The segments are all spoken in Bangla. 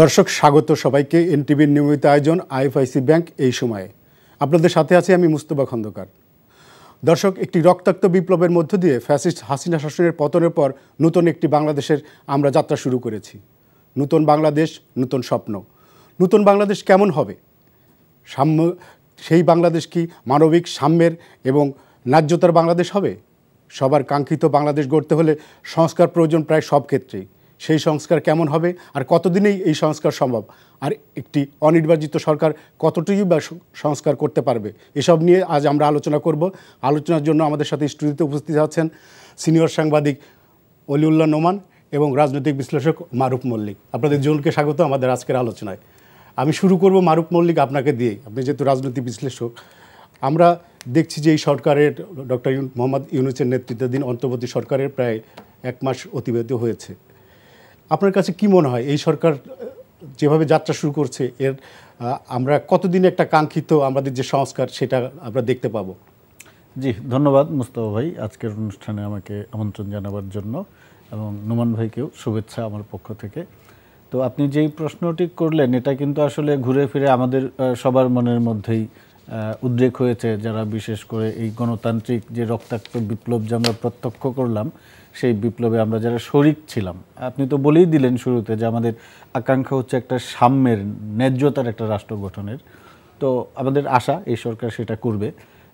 দর্শক স্বাগত সবাইকে এনটিভির নিয়মিত আয়োজন আইএফআইসি ব্যাংক এই সময়ে আপনাদের সাথে আছি আমি মুস্তফা খন্দকার দর্শক একটি রক্তাক্ত বিপ্লবের মধ্য দিয়ে ফ্যাসিস্ট হাসিনা শাসনের পতনের পর নতুন একটি বাংলাদেশের আমরা যাত্রা শুরু করেছি নতুন বাংলাদেশ নতুন স্বপ্ন নতুন বাংলাদেশ কেমন হবে সাম্য সেই বাংলাদেশ কি মানবিক সাম্যের এবং ন্যায্যতার বাংলাদেশ হবে সবার কাঙ্ক্ষিত বাংলাদেশ গড়তে হলে সংস্কার প্রয়োজন প্রায় সব ক্ষেত্রেই সেই সংস্কার কেমন হবে আর কতদিনেই এই সংস্কার সম্ভব আর একটি অনির্বাচিত সরকার কতটুকু বা সংস্কার করতে পারবে এসব নিয়ে আজ আমরা আলোচনা করব আলোচনার জন্য আমাদের সাথে স্টুডিওতে উপস্থিত আছেন সিনিয়র সাংবাদিক অলিউল্লাহ নোমান এবং রাজনৈতিক বিশ্লেষক মারুফ মল্লিক আপনাদের জনকে স্বাগত আমাদের আজকের আলোচনায় আমি শুরু করব মারুফ মল্লিক আপনাকে দিয়ে আপনি যেহেতু রাজনৈতিক বিশ্লেষক আমরা দেখছি যে এই সরকারের ডক্টর মোহাম্মদ ইউনুসের নেতৃত্বাধীন অন্তর্বর্তী সরকারের প্রায় এক মাস অতিবাহিত হয়েছে আপনার কাছে কি মনে হয় এই সরকার যেভাবে যাত্রা শুরু করছে এর আমরা কতদিন একটা কাঙ্ক্ষিত আমাদের যে সংস্কার সেটা আমরা দেখতে পাবো জি ধন্যবাদ মুস্তফা ভাই আজকের অনুষ্ঠানে আমাকে আমন্ত্রণ জানাবার জন্য এবং নুমান ভাইকেও শুভেচ্ছা আমার পক্ষ থেকে তো আপনি যেই প্রশ্নটি করলেন এটা কিন্তু আসলে ঘুরে ফিরে আমাদের সবার মনের মধ্যেই উদ্রেক হয়েছে যারা বিশেষ করে এই গণতান্ত্রিক যে রক্তাক্ত বিপ্লব যে আমরা প্রত্যক্ষ করলাম সেই বিপ্লবে আমরা যারা শরিক ছিলাম আপনি তো বলেই দিলেন শুরুতে যে আমাদের আকাঙ্ক্ষা হচ্ছে একটা সাম্যের ন্যায্যতার একটা রাষ্ট্র গঠনের তো আমাদের আশা এই সরকার সেটা করবে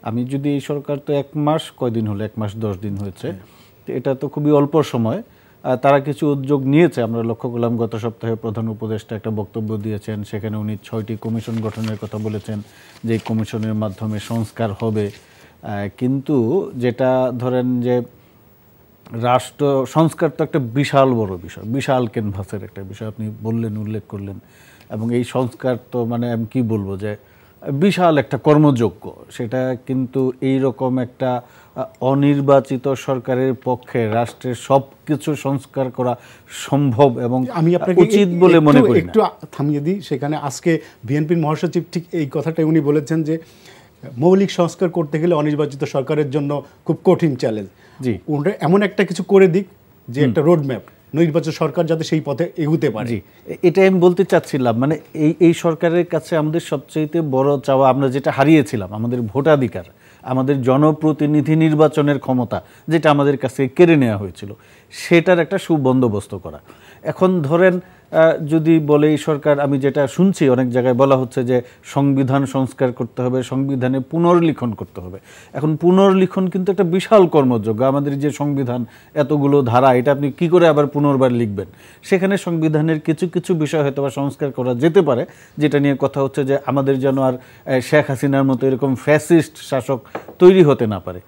আমি যদি এই সরকার তো এক মাস কয়দিন হলো এক মাস দশ দিন হয়েছে হ্যাঁ। এটা তো খুবই অল্প সময় তারা কিছু উদ্যোগ নিয়েছে আমরা লক্ষ্য করলাম গত সপ্তাহে প্রধান উপদেষ্টা একটা বক্তব্য দিয়েছেন সেখানে উনি ছয়টি কমিশন গঠনের কথা বলেছেন যে কমিশনের মাধ্যমে সংস্কার হবে কিন্তু যেটা ধরেন যে রাষ্ট্র সংস্কার তো একটা বিশাল বড় বিষয় বিশাল ক্যানভাসের একটা বিষয় আপনি বললেন উল্লেখ করলেন এবং এই সংস্কার তো মানে আমি কী বলবো যে বিশাল একটা কর্মযোগ্য সেটা কিন্তু এই রকম একটা অনির্বাচিত সরকারের পক্ষে রাষ্ট্রের সব কিছু সংস্কার করা সম্ভব এবং আমি আপনাকে উচিত বলে মনে করি একটু থামিয়ে দিই সেখানে আজকে বিএনপির মহাসচিব ঠিক এই কথাটাই উনি বলেছেন যে মৌলিক সংস্কার করতে গেলে অনির্বাচিত সরকারের জন্য খুব কঠিন চ্যালেঞ্জ জি ওরা এমন একটা কিছু করে দিক যে একটা রোডম্যাপ নির্বাচন সরকার যাতে সেই পথে এগুতে পারে এটা আমি বলতে চাচ্ছিলাম মানে এই এই সরকারের কাছে আমাদের সবচেয়ে বড় চাওয়া আমরা যেটা হারিয়েছিলাম আমাদের ভোটাধিকার আমাদের জনপ্রতিনিধি নির্বাচনের ক্ষমতা যেটা আমাদের কাছে কেড়ে নেওয়া হয়েছিল সেটার একটা সুবন্দোবস্ত করা এখন ধরেন যদি বলে এই সরকার আমি যেটা শুনছি অনেক জায়গায় বলা হচ্ছে যে সংবিধান সংস্কার করতে হবে সংবিধানে পুনর্লিখন করতে হবে এখন পুনর্লিখন কিন্তু একটা বিশাল কর্মযোগ্য আমাদের যে সংবিধান এতগুলো ধারা এটা আপনি কি করে আবার পুনর্বার লিখবেন সেখানে সংবিধানের কিছু কিছু বিষয় হয়তো বা সংস্কার করা যেতে পারে যেটা নিয়ে কথা হচ্ছে যে আমাদের যেন আর শেখ হাসিনার মতো এরকম ফ্যাসিস্ট শাসক তৈরি হতে না পারে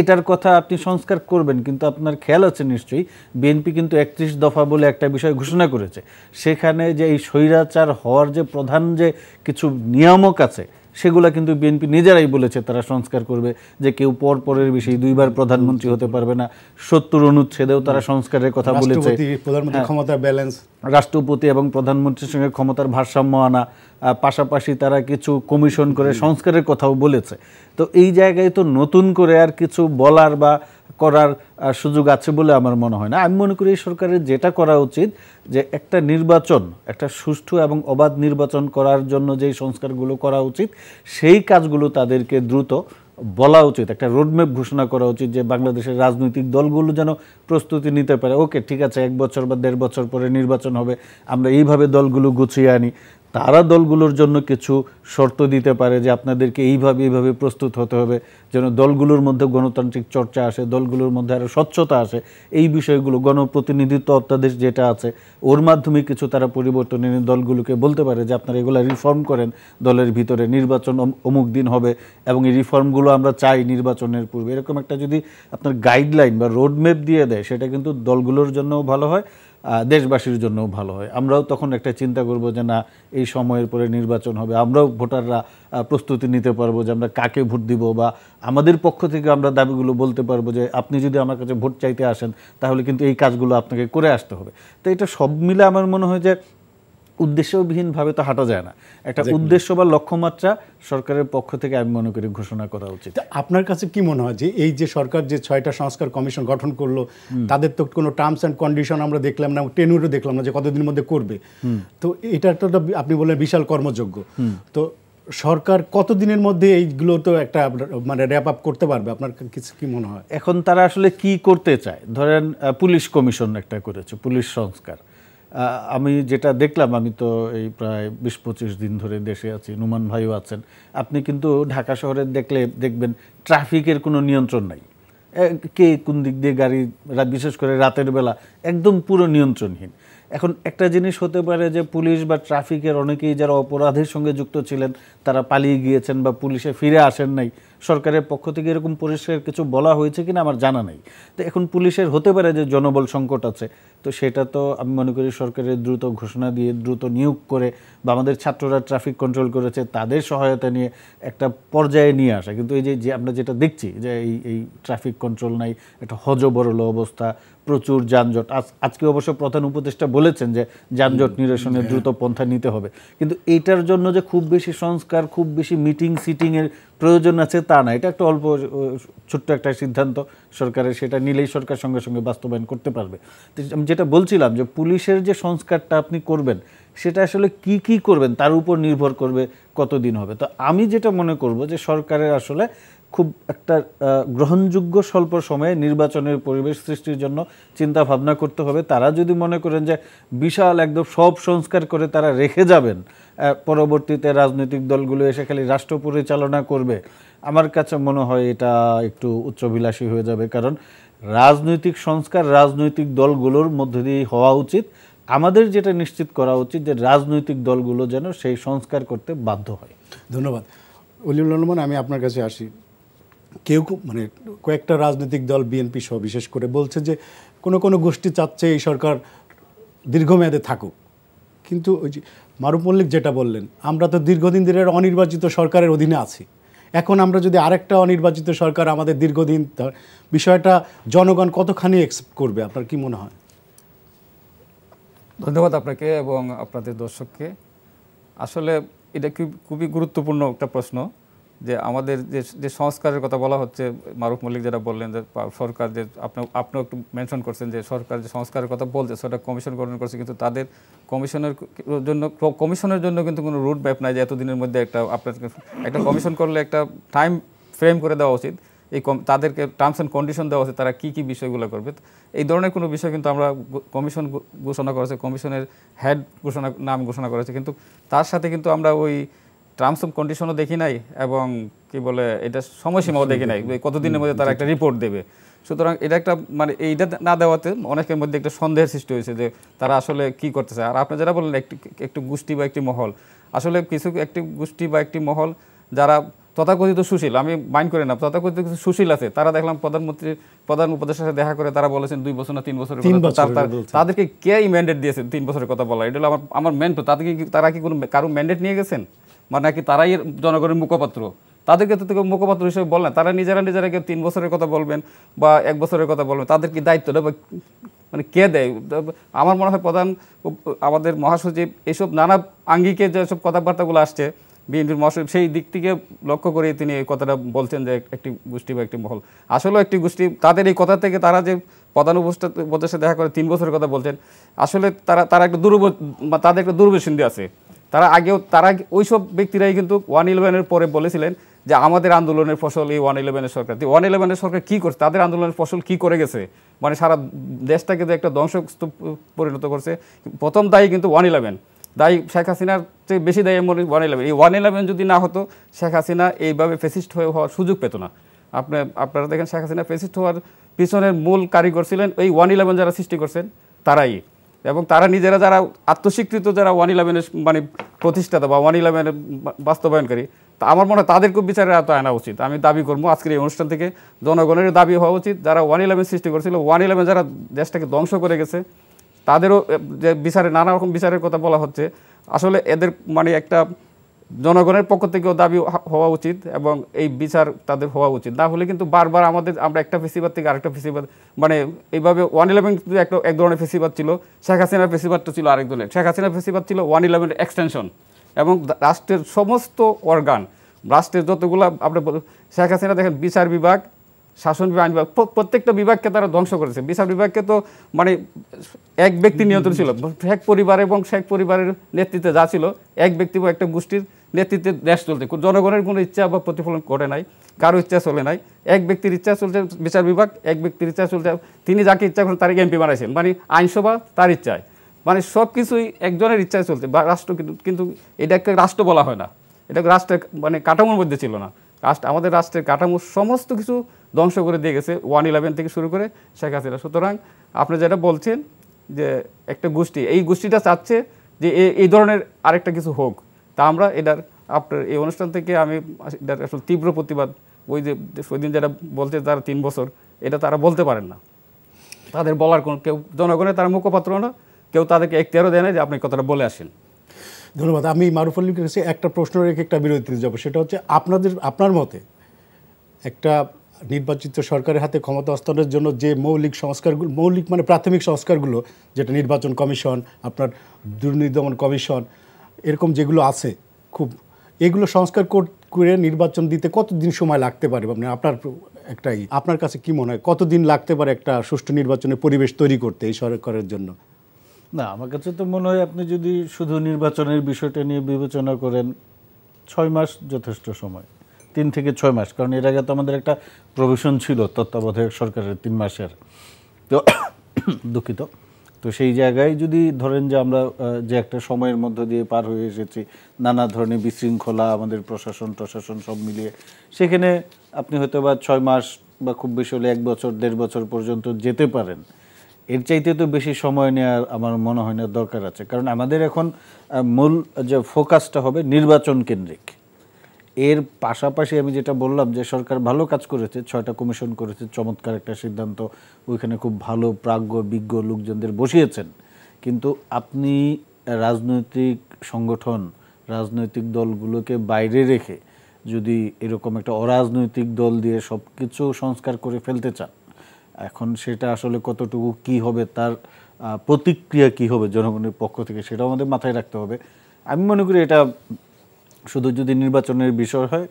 এটার কথা আপনি সংস্কার করবেন কিন্তু আপনার খেয়াল আছে নিশ্চয়ই বিএনপি কিন্তু একত্রিশ দফা বলে একটা বিষয় ঘোষণা করেছে সেখানে যে এই স্বৈরাচার হওয়ার যে প্রধান যে কিছু নিয়ামক আছে সেগুলো কিন্তু বিএনপি নিজেরাই বলেছে তারা সংস্কার করবে যে কেউ পর পরের বিষয়ে দুইবার প্রধানমন্ত্রী হতে পারবে না সত্তর অনুচ্ছেদেও তারা সংস্কারের কথা বলেছে হ্যাঁ। রাষ্ট্রপতি এবং প্রধানমন্ত্রীর সঙ্গে ক্ষমতার ভারসাম্য আনা পাশাপাশি তারা কিছু কমিশন করে সংস্কারের কথাও বলেছে তো এই জায়গায় তো নতুন করে আর কিছু বলার বা করার সুযোগ আছে বলে আমার মনে হয় না আমি মনে করি সরকারের যেটা করা উচিত যে একটা নির্বাচন একটা সুষ্ঠু এবং অবাধ নির্বাচন করার জন্য যেই সংস্কারগুলো করা উচিত সেই কাজগুলো তাদেরকে দ্রুত বলা উচিত একটা রোডম্যাপ ঘোষণা করা উচিত যে বাংলাদেশের রাজনৈতিক দলগুলো যেন প্রস্তুতি নিতে পারে ওকে ঠিক আছে এক বছর বা দেড় বছর পরে নির্বাচন হবে আমরা এইভাবে দলগুলো গুছিয়ে আনি তারা দলগুলোর জন্য কিছু শর্ত দিতে পারে যে আপনাদেরকে এইভাবে এইভাবে প্রস্তুত হতে হবে যেন দলগুলোর মধ্যে গণতান্ত্রিক চর্চা আসে দলগুলোর মধ্যে আরও স্বচ্ছতা আসে এই বিষয়গুলো গণপ্রতিনিধিত্ব অত্যাদেশ যেটা আছে ওর মাধ্যমে কিছু তারা পরিবর্তন এনে দলগুলোকে বলতে পারে যে আপনারা এগুলো রিফর্ম করেন দলের ভিতরে নির্বাচন অমুক দিন হবে এবং এই রিফর্মগুলো আমরা চাই নির্বাচনের পূর্বে এরকম একটা যদি আপনার গাইডলাইন বা রোডম্যাপ দিয়ে দেয় সেটা কিন্তু দলগুলোর জন্যও ভালো হয় দেশবাসীর জন্যও ভালো হয় আমরাও তখন একটা চিন্তা করব যে না এই সময়ের পরে নির্বাচন হবে আমরাও ভোটাররা প্রস্তুতি নিতে পারবো যে আমরা কাকে ভোট দিব বা আমাদের পক্ষ থেকে আমরা দাবিগুলো বলতে পারবো যে আপনি যদি আমার কাছে ভোট চাইতে আসেন তাহলে কিন্তু এই কাজগুলো আপনাকে করে আসতে হবে তো এটা সব মিলে আমার মনে হয় যে উদ্দেশ্যবিহীনভাবে তো হাঁটা যায় না একটা উদ্দেশ্য বা লক্ষ্যমাত্রা সরকারের পক্ষ থেকে আমি মনে করি ঘোষণা করা উচিত আপনার কাছে কি মনে হয় যে এই যে সরকার যে ছয়টা সংস্কার কমিশন গঠন করলো তাদের তো কোনো টার্মস অ্যান্ড কন্ডিশন আমরা দেখলাম না টেনুরও দেখলাম না যে কতদিনের মধ্যে করবে তো এটা একটা আপনি বললেন বিশাল কর্মযোগ্য তো সরকার কতদিনের মধ্যে এইগুলো তো একটা মানে র্যাপ আপ করতে পারবে আপনার কিছু কি মনে হয় এখন তারা আসলে কি করতে চায় ধরেন পুলিশ কমিশন একটা করেছে পুলিশ সংস্কার আমি যেটা দেখলাম আমি তো এই প্রায় বিশ পঁচিশ দিন ধরে দেশে আছি নুমান ভাইও আছেন আপনি কিন্তু ঢাকা শহরে দেখলে দেখবেন ট্রাফিকের কোনো নিয়ন্ত্রণ নাই কে কোন দিক দিয়ে গাড়ি বিশেষ করে রাতের বেলা একদম পুরো নিয়ন্ত্রণহীন এখন একটা জিনিস হতে পারে যে পুলিশ বা ট্রাফিকের অনেকেই যারা অপরাধের সঙ্গে যুক্ত ছিলেন তারা পালিয়ে গিয়েছেন বা পুলিশে ফিরে আসেন নাই সরকারের পক্ষ থেকে এরকম পরিষ্কার কিছু বলা হয়েছে কিনা আমার জানা নেই তো এখন পুলিশের হতে পারে যে জনবল সংকট আছে তো সেটা তো আমি মনে করি সরকারের দ্রুত ঘোষণা দিয়ে দ্রুত নিয়োগ করে বা আমাদের ছাত্ররা ট্রাফিক কন্ট্রোল করেছে তাদের সহায়তা নিয়ে একটা পর্যায়ে নিয়ে আসা কিন্তু এই যে আমরা যেটা দেখছি যে এই এই ট্রাফিক কন্ট্রোল নাই একটা হজবরল অবস্থা প্রচুর যানজট আজকে অবশ্য প্রধান উপদেষ্টা বলেছেন যে যানজট নিরসনে হ্যাঁ। দ্রুত পন্থা নিতে হবে কিন্তু এইটার জন্য যে খুব বেশি সংস্কার খুব বেশি মিটিং সিটিংয়ের প্রয়োজন আছে তা না এটা একটা অল্প ছোট্ট একটা সিদ্ধান্ত সরকারের সেটা নিলেই সরকার সঙ্গে সঙ্গে বাস্তবায়ন করতে পারবে আমি যেটা বলছিলাম যে পুলিশের যে সংস্কারটা আপনি করবেন সেটা আসলে কি কি করবেন তার উপর নির্ভর করবে কতদিন হবে তো আমি যেটা মনে করব যে সরকারের আসলে খুব একটা গ্রহণযোগ্য স্বল্প সময়ে নির্বাচনের পরিবেশ সৃষ্টির জন্য চিন্তা ভাবনা করতে হবে তারা যদি মনে করেন যে বিশাল একদম সব সংস্কার করে তারা রেখে যাবেন পরবর্তীতে রাজনৈতিক দলগুলো এসে খালি রাষ্ট্র পরিচালনা করবে আমার কাছে মনে হয় এটা একটু উচ্চবিলাসী হয়ে যাবে কারণ রাজনৈতিক সংস্কার রাজনৈতিক দলগুলোর মধ্যে দিয়ে হওয়া উচিত আমাদের যেটা নিশ্চিত করা উচিত যে রাজনৈতিক দলগুলো যেন সেই সংস্কার করতে বাধ্য হয় ধন্যবাদ অলিউল রহমান আমি আপনার কাছে আসি কেউ মানে কয়েকটা রাজনৈতিক দল বিএনপি সহ বিশেষ করে বলছে যে কোনো কোনো গোষ্ঠী চাচ্ছে এই সরকার দীর্ঘমেয়াদে থাকুক কিন্তু ওই যে মারুফ মল্লিক যেটা বললেন আমরা তো দীর্ঘদিন ধরে অনির্বাচিত সরকারের অধীনে আছি এখন আমরা যদি আরেকটা অনির্বাচিত সরকার আমাদের দীর্ঘদিন বিষয়টা জনগণ কতখানি এক্সেপ্ট করবে আপনার কি মনে হয় ধন্যবাদ আপনাকে এবং আপনাদের দর্শককে আসলে এটা খুবই গুরুত্বপূর্ণ একটা প্রশ্ন যে আমাদের যে যে সংস্কারের কথা বলা হচ্ছে মারুফ মল্লিক যেটা বললেন যে সরকার যে আপনার আপনিও একটু মেনশন করছেন যে সরকার যে সংস্কারের কথা বলছে সেটা কমিশন গঠন করছে কিন্তু তাদের কমিশনের জন্য কমিশনের জন্য কিন্তু কোনো রুট ম্যাপ নাই যে এতদিনের মধ্যে একটা আপনার একটা কমিশন করলে একটা টাইম ফ্রেম করে দেওয়া উচিত এই কম তাদেরকে টার্মস অ্যান্ড কন্ডিশন দেওয়া হচ্ছে তারা কী কী বিষয়গুলো করবে এই ধরনের কোনো বিষয় কিন্তু আমরা কমিশন ঘোষণা করেছে কমিশনের হেড ঘোষণা নাম ঘোষণা করেছে কিন্তু তার সাথে কিন্তু আমরা ওই টার্মস অ্যান্ড কন্ডিশনও দেখি নাই এবং কি বলে এটা সময়সীমাও দেখি নাই কতদিনের মধ্যে তারা একটা রিপোর্ট দেবে সুতরাং এটা একটা মানে এইটা না দেওয়াতে অনেকের মধ্যে একটা সন্দেহের সৃষ্টি হয়েছে যে তারা আসলে কি করতেছে আর আপনি যারা বললেন একটি একটু গোষ্ঠী বা একটি মহল আসলে কিছু একটি গোষ্ঠী বা একটি মহল যারা তথাকথিত সুশীল আমি মাইন্ড করি না তথাকথিত কিছু সুশীল আছে তারা দেখলাম প্রধানমন্ত্রীর প্রধান উপদেষ্টার সাথে দেখা করে তারা বলেছেন দুই বছর না তিন বছরের তাদেরকে কে ম্যান্ডেট দিয়েছেন তিন বছরের কথা বলা এটা আমার আমার মেন তো তাদেরকে তারা কি কোনো কারো ম্যান্ডেট নিয়ে গেছেন মানে নাকি তারাই জনগণের মুখপাত্র তাদেরকে তো মুখপাত্র হিসেবে বলেন তারা নিজেরা নিজেরা কেউ তিন বছরের কথা বলবেন বা এক বছরের কথা বলবেন তাদের কি দেবে মানে কে দেয় আমার মনে হয় প্রধান আমাদের মহাসচিব এসব নানা আঙ্গিকে যেসব কথাবার্তাগুলো আসছে বিএনপির মহাসচিব সেই দিক থেকে লক্ষ্য করে তিনি এই কথাটা বলছেন যে একটি গোষ্ঠী বা একটি মহল আসলেও একটি গোষ্ঠী তাদের এই কথা থেকে তারা যে প্রধান উপদেশে দেখা করে তিন বছরের কথা বলছেন আসলে তারা তারা একটা দুর্ব তাদের একটা দুর্বেসিন্দি আছে তারা আগেও তারা ওই সব ব্যক্তিরাই কিন্তু ওয়ান ইলেভেনের পরে বলেছিলেন যে আমাদের আন্দোলনের ফসল এই ওয়ান ইলেভেনের সরকার ওয়ান ইলেভেনের সরকার কী করছে তাদের আন্দোলনের ফসল কী করে গেছে মানে সারা দেশটাকে যে একটা ধ্বংসস্তূপ পরিণত করছে প্রথম দায়ী কিন্তু ওয়ান ইলেভেন দায়ী শেখ হাসিনার চেয়ে বেশি দায়ী মনে ওয়ান ইলেভেন এই ওয়ান ইলেভেন যদি না হতো শেখ হাসিনা এইভাবে ফেসিস্ট হয়ে হওয়ার সুযোগ পেত না আপনি আপনারা দেখেন শেখ হাসিনা ফেসিস্ট হওয়ার পিছনের মূল কারিগর ছিলেন এই ওয়ান ইলেভেন যারা সৃষ্টি করছেন তারাই এবং তারা নিজেরা যারা আত্মস্বীকৃত যারা ওয়ান ইলেভেনের মানে প্রতিষ্ঠাতা বা ওয়ান ইলেভেনের বাস্তবায়নকারী তা আমার মনে হয় তাদেরকেও বিচারের আয়ত্ত আনা উচিত আমি দাবি করবো আজকের এই অনুষ্ঠান থেকে জনগণের দাবি হওয়া উচিত যারা ওয়ান ইলেভেন সৃষ্টি করেছিল ওয়ান ইলেভেন যারা দেশটাকে ধ্বংস করে গেছে তাদেরও যে বিচারে নানা রকম বিচারের কথা বলা হচ্ছে আসলে এদের মানে একটা জনগণের পক্ষ থেকেও দাবি হওয়া উচিত এবং এই বিচার তাদের হওয়া উচিত না হলে কিন্তু বারবার আমাদের আমরা একটা ফেসিবার থেকে আরেকটা ফেসিবার মানে এইভাবে ওয়ান ইলেভেন একটা এক ধরনের ফেসিবার ছিল শেখ হাসিনার ফেসিবারটা ছিল আরেক ধরনের শেখ হাসিনার ফেসিবার ছিল ওয়ান ইলেভেনের এক্সটেনশন এবং রাষ্ট্রের সমস্ত অর্গান রাষ্ট্রের যতগুলো আমরা শেখ হাসিনা দেখেন বিচার বিভাগ শাসন বিভাগ আইন বিভাগ প্রত্যেকটা বিভাগকে তারা ধ্বংস করেছে বিচার বিভাগকে তো মানে এক ব্যক্তি নিয়ন্ত্রণ ছিল শেখ পরিবার এবং শেখ পরিবারের নেতৃত্বে যা ছিল এক ব্যক্তি বা একটা গোষ্ঠীর নেতৃত্বে দেশ চলছে জনগণের কোনো ইচ্ছা বা প্রতিফলন করে নাই কারো ইচ্ছা চলে নাই এক ব্যক্তির ইচ্ছা চলছে বিচার বিভাগ এক ব্যক্তির ইচ্ছা চলছে তিনি যাকে ইচ্ছা করেন তারই এমপি বানাইছেন মানে আইনসভা তার ইচ্ছায় মানে সব কিছুই একজনের ইচ্ছায় চলছে বা রাষ্ট্র কিন্তু কিন্তু এটাকে রাষ্ট্র বলা হয় না এটা রাষ্ট্রের মানে কাঠামোর মধ্যে ছিল না রাষ্ট্র আমাদের রাষ্ট্রের কাঠামো সমস্ত কিছু ধ্বংস করে দিয়ে গেছে ওয়ান ইলেভেন থেকে শুরু করে শেখ হাসিনা সুতরাং আপনি যেটা বলছেন যে একটা গোষ্ঠী এই গোষ্ঠীটা চাচ্ছে যে এই ধরনের আরেকটা কিছু হোক তা আমরা এটার আপনার এই অনুষ্ঠান থেকে আমি এটার আসলে তীব্র প্রতিবাদ ওই যে সেদিন যারা বলতে তারা তিন বছর এটা তারা বলতে পারেন না তাদের বলার কোনো কেউ জনগণের তারা মুখপাত্র না কেউ তাদেরকে এখতিয়ারও দেয় না যে আপনি কথাটা বলে আসেন ধন্যবাদ আমি মারুফ আলীর কাছে একটা প্রশ্ন রেখে একটা বিরতিতে যাবো সেটা হচ্ছে আপনাদের আপনার মতে একটা নির্বাচিত সরকারের হাতে ক্ষমতা হস্তান্তরের জন্য যে মৌলিক সংস্কারগুলো মৌলিক মানে প্রাথমিক সংস্কারগুলো যেটা নির্বাচন কমিশন আপনার দুর্নীতি দমন কমিশন এরকম যেগুলো আছে খুব এগুলো সংস্কার করে নির্বাচন দিতে কতদিন সময় লাগতে পারে আপনি মানে আপনার একটাই আপনার কাছে কি মনে হয় কতদিন লাগতে পারে একটা সুষ্ঠু নির্বাচনের পরিবেশ তৈরি করতে এই সরকারের জন্য না আমার কাছে তো মনে হয় আপনি যদি শুধু নির্বাচনের বিষয়টা নিয়ে বিবেচনা করেন ছয় মাস যথেষ্ট সময় তিন থেকে ছয় মাস কারণ এর আগে তো আমাদের একটা প্রভিশন ছিল তত্ত্বাবধায়ক সরকারের তিন মাসের তো দুঃখিত তো সেই জায়গায় যদি ধরেন যে আমরা যে একটা সময়ের মধ্য দিয়ে পার হয়ে এসেছি নানা ধরনের বিশৃঙ্খলা আমাদের প্রশাসন প্রশাসন সব মিলিয়ে সেখানে আপনি হয়তো বা ছয় মাস বা খুব বেশি হলে এক বছর দেড় বছর পর্যন্ত যেতে পারেন এর চাইতে তো বেশি সময় নেওয়ার আমার মনে হয় না দরকার আছে কারণ আমাদের এখন মূল যে ফোকাসটা হবে নির্বাচন কেন্দ্রিক এর পাশাপাশি আমি যেটা বললাম যে সরকার ভালো কাজ করেছে ছয়টা কমিশন করেছে চমৎকার একটা সিদ্ধান্ত ওইখানে খুব ভালো প্রাজ্ঞ বিজ্ঞ লোকজনদের বসিয়েছেন কিন্তু আপনি রাজনৈতিক সংগঠন রাজনৈতিক দলগুলোকে বাইরে রেখে যদি এরকম একটা অরাজনৈতিক দল দিয়ে সব কিছু সংস্কার করে ফেলতে চান এখন সেটা আসলে কতটুকু কি হবে তার প্রতিক্রিয়া কি হবে জনগণের পক্ষ থেকে সেটাও আমাদের মাথায় রাখতে হবে আমি মনে করি এটা শুধু যদি নির্বাচনের বিষয় হয়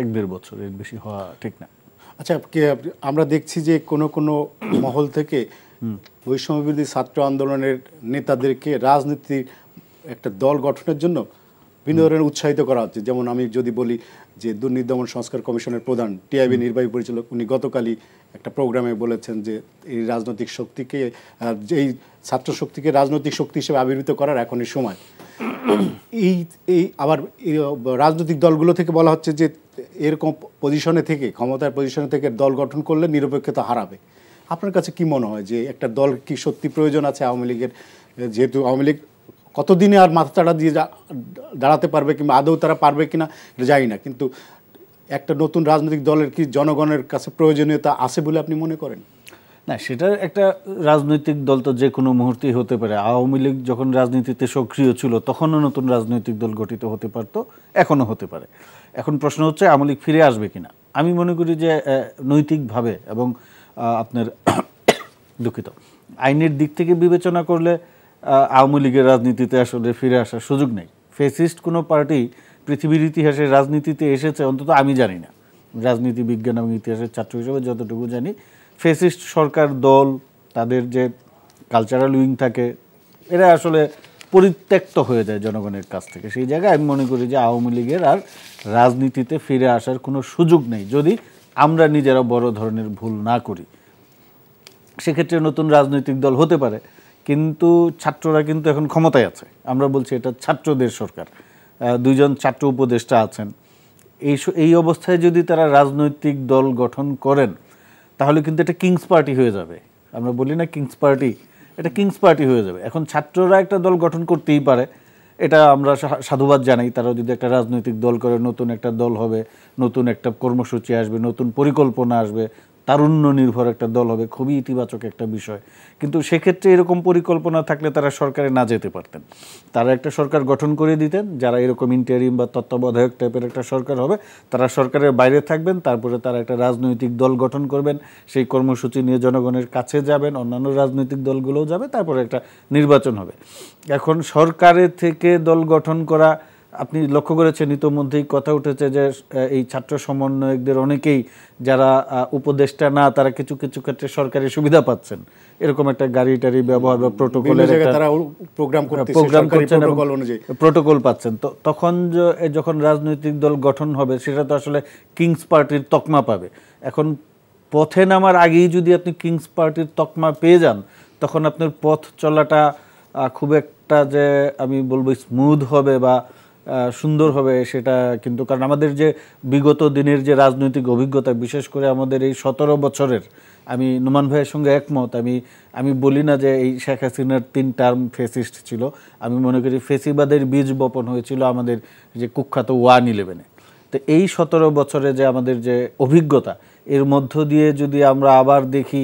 এক দেড় বছর এর বেশি হওয়া ঠিক না আচ্ছা আমরা দেখছি যে কোনো কোনো মহল থেকে বৈষম্যবিরোধী ছাত্র আন্দোলনের নেতাদেরকে রাজনীতির একটা দল গঠনের জন্য বিভিন্ন ধরনের উৎসাহিত করা হচ্ছে যেমন আমি যদি বলি যে দুর্নীতি দমন সংস্কার কমিশনের প্রধান টিআইবি নির্বাহী পরিচালক উনি গতকালই একটা প্রোগ্রামে বলেছেন যে এই রাজনৈতিক শক্তিকে এই ছাত্র শক্তিকে রাজনৈতিক শক্তি হিসেবে আবির্ভূত করার এখনই সময় এই এই আবার রাজনৈতিক দলগুলো থেকে বলা হচ্ছে যে এরকম পজিশনে থেকে ক্ষমতার পজিশনে থেকে দল গঠন করলে নিরপেক্ষতা হারাবে আপনার কাছে কি মনে হয় যে একটা দল কি সত্যি প্রয়োজন আছে আওয়ামী লীগের যেহেতু আওয়ামী লীগ কতদিনে আর তাড়া দিয়ে দাঁড়াতে পারবে কিংবা আদৌ তারা পারবে কিনা জানি না কিন্তু একটা নতুন রাজনৈতিক দলের কি জনগণের কাছে প্রয়োজনীয়তা আছে বলে আপনি মনে করেন না সেটা একটা রাজনৈতিক দল তো যে কোনো মুহূর্তেই হতে পারে আওয়ামী লীগ যখন রাজনীতিতে সক্রিয় ছিল তখনও নতুন রাজনৈতিক দল গঠিত হতে পারত এখনও হতে পারে এখন প্রশ্ন হচ্ছে আওয়ামী লীগ ফিরে আসবে কিনা আমি মনে করি যে নৈতিকভাবে এবং আপনার দুঃখিত আইনের দিক থেকে বিবেচনা করলে আওয়ামী লীগের রাজনীতিতে আসলে ফিরে আসার সুযোগ নেই ফেসিস্ট কোনো পার্টি পৃথিবীর ইতিহাসে রাজনীতিতে এসেছে অন্তত আমি জানি না রাজনীতি বিজ্ঞান এবং ইতিহাসের ছাত্র হিসেবে যতটুকু জানি ফেসিস্ট সরকার দল তাদের যে কালচারাল উইং থাকে এরা আসলে পরিত্যক্ত হয়ে যায় জনগণের কাছ থেকে সেই জায়গায় আমি মনে করি যে আওয়ামী লীগের আর রাজনীতিতে ফিরে আসার কোনো সুযোগ নেই যদি আমরা নিজেরা বড় ধরনের ভুল না করি সেক্ষেত্রে নতুন রাজনৈতিক দল হতে পারে কিন্তু ছাত্ররা কিন্তু এখন ক্ষমতায় আছে আমরা বলছি এটা ছাত্রদের সরকার দুইজন ছাত্র উপদেষ্টা আছেন এই এই অবস্থায় যদি তারা রাজনৈতিক দল গঠন করেন তাহলে কিন্তু এটা কিংস পার্টি হয়ে যাবে আমরা বলি না কিংস পার্টি এটা কিংস পার্টি হয়ে যাবে এখন ছাত্ররা একটা দল গঠন করতেই পারে এটা আমরা সাধুবাদ জানাই তারা যদি একটা রাজনৈতিক দল করে নতুন একটা দল হবে নতুন একটা কর্মসূচি আসবে নতুন পরিকল্পনা আসবে তারুণ্য নির্ভর একটা দল হবে খুবই ইতিবাচক একটা বিষয় কিন্তু সেক্ষেত্রে এরকম পরিকল্পনা থাকলে তারা সরকারে না যেতে পারতেন তারা একটা সরকার গঠন করে দিতেন যারা এরকম ইন্টারিম বা তত্ত্বাবধায়ক টাইপের একটা সরকার হবে তারা সরকারের বাইরে থাকবেন তারপরে তারা একটা রাজনৈতিক দল গঠন করবেন সেই কর্মসূচি নিয়ে জনগণের কাছে যাবেন অন্যান্য রাজনৈতিক দলগুলোও যাবে তারপরে একটা নির্বাচন হবে এখন সরকারের থেকে দল গঠন করা আপনি লক্ষ্য করেছেন ইতোমধ্যেই কথা উঠেছে যে এই ছাত্র সমন্বয়কদের অনেকেই যারা উপদেষ্টা না তারা কিছু কিছু ক্ষেত্রে সরকারি সুবিধা পাচ্ছেন এরকম একটা গাড়ি টাড়ি ব্যবহার বা প্রোটোকলের প্রোগ্রাম করছেন প্রোটোকল পাচ্ছেন তো তখন যখন রাজনৈতিক দল গঠন হবে সেটা তো আসলে কিংস পার্টির তকমা পাবে এখন পথে নামার আগেই যদি আপনি কিংস পার্টির তকমা পেয়ে যান তখন আপনার পথ চলাটা খুব একটা যে আমি বলবো স্মুথ হবে বা সুন্দর হবে সেটা কিন্তু কারণ আমাদের যে বিগত দিনের যে রাজনৈতিক অভিজ্ঞতা বিশেষ করে আমাদের এই সতেরো বছরের আমি নুমান ভাইয়ের সঙ্গে একমত আমি আমি বলি না যে এই শেখ হাসিনার তিন টার্ম ফেসিস্ট ছিল আমি মনে করি ফেসিবাদের বীজ বপন হয়েছিল আমাদের যে কুখ্যাত ওয়ান ইলেভেনে তো এই সতেরো বছরে যে আমাদের যে অভিজ্ঞতা এর মধ্য দিয়ে যদি আমরা আবার দেখি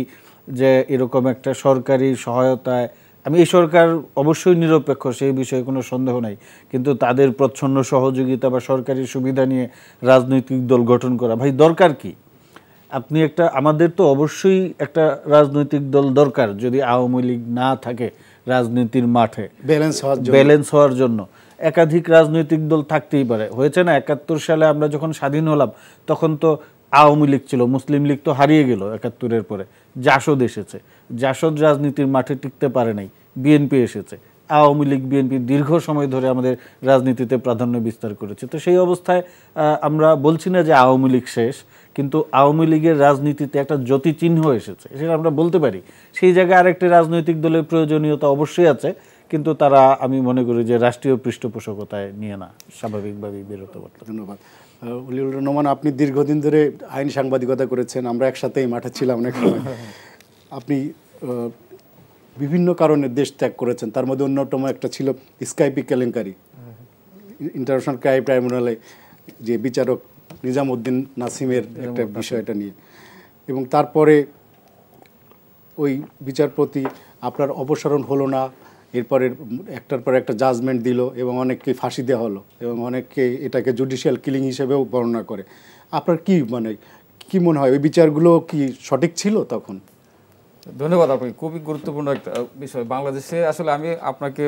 যে এরকম একটা সরকারি সহায়তায় আমি এই সরকার অবশ্যই নিরপেক্ষ সেই বিষয়ে কোনো সন্দেহ নাই কিন্তু তাদের প্রচ্ছন্ন সহযোগিতা বা সরকারি সুবিধা নিয়ে রাজনৈতিক দল গঠন করা ভাই দরকার কি আপনি একটা আমাদের তো অবশ্যই একটা রাজনৈতিক দল দরকার যদি আওয়ামী লীগ না থাকে রাজনীতির মাঠে ব্যালেন্স হওয়ার ব্যালেন্স হওয়ার জন্য একাধিক রাজনৈতিক দল থাকতেই পারে হয়েছে না একাত্তর সালে আমরা যখন স্বাধীন হলাম তখন তো আওয়ামী লীগ ছিল মুসলিম লীগ তো হারিয়ে গেল একাত্তরের পরে জাসদ এসেছে জাসদ রাজনীতির মাঠে টিকতে পারে নাই বিএনপি এসেছে আওয়ামী লীগ বিএনপি দীর্ঘ সময় ধরে আমাদের রাজনীতিতে প্রাধান্য বিস্তার করেছে তো সেই অবস্থায় আমরা বলছি না যে আওয়ামী লীগ শেষ কিন্তু আওয়ামী লীগের রাজনীতিতে একটা জ্যোতিচিহ্ন এসেছে সেটা আমরা বলতে পারি সেই জায়গায় আরেকটি রাজনৈতিক দলের প্রয়োজনীয়তা অবশ্যই আছে কিন্তু তারা আমি মনে করি যে রাষ্ট্রীয় পৃষ্ঠপোষকতায় নিয়ে না স্বাভাবিকভাবেই বেরোতে পারত ধন্যবাদ অলিউল রহমান আপনি দীর্ঘদিন ধরে আইন সাংবাদিকতা করেছেন আমরা একসাথে মাঠে ছিলাম অনেক সময় আপনি বিভিন্ন কারণে দেশ ত্যাগ করেছেন তার মধ্যে অন্যতম একটা ছিল স্কাইপি কেলেঙ্কারি ইন্টারন্যাশনাল ক্রাইম ট্রাইব্যুনালে যে বিচারক নিজামুদ্দিন নাসিমের একটা বিষয়টা নিয়ে এবং তারপরে ওই বিচারপতি আপনার অপসারণ হলো না এরপরে একটার পর একটা জাজমেন্ট দিল এবং অনেককে ফাঁসি দেওয়া হলো এবং অনেককে এটাকে জুডিশিয়াল কিলিং হিসেবেও বর্ণনা করে আপনার কি মানে কি মনে হয় ওই বিচারগুলো কি সঠিক ছিল তখন ধন্যবাদ আপনাকে খুবই গুরুত্বপূর্ণ একটা বিষয় বাংলাদেশে আসলে আমি আপনাকে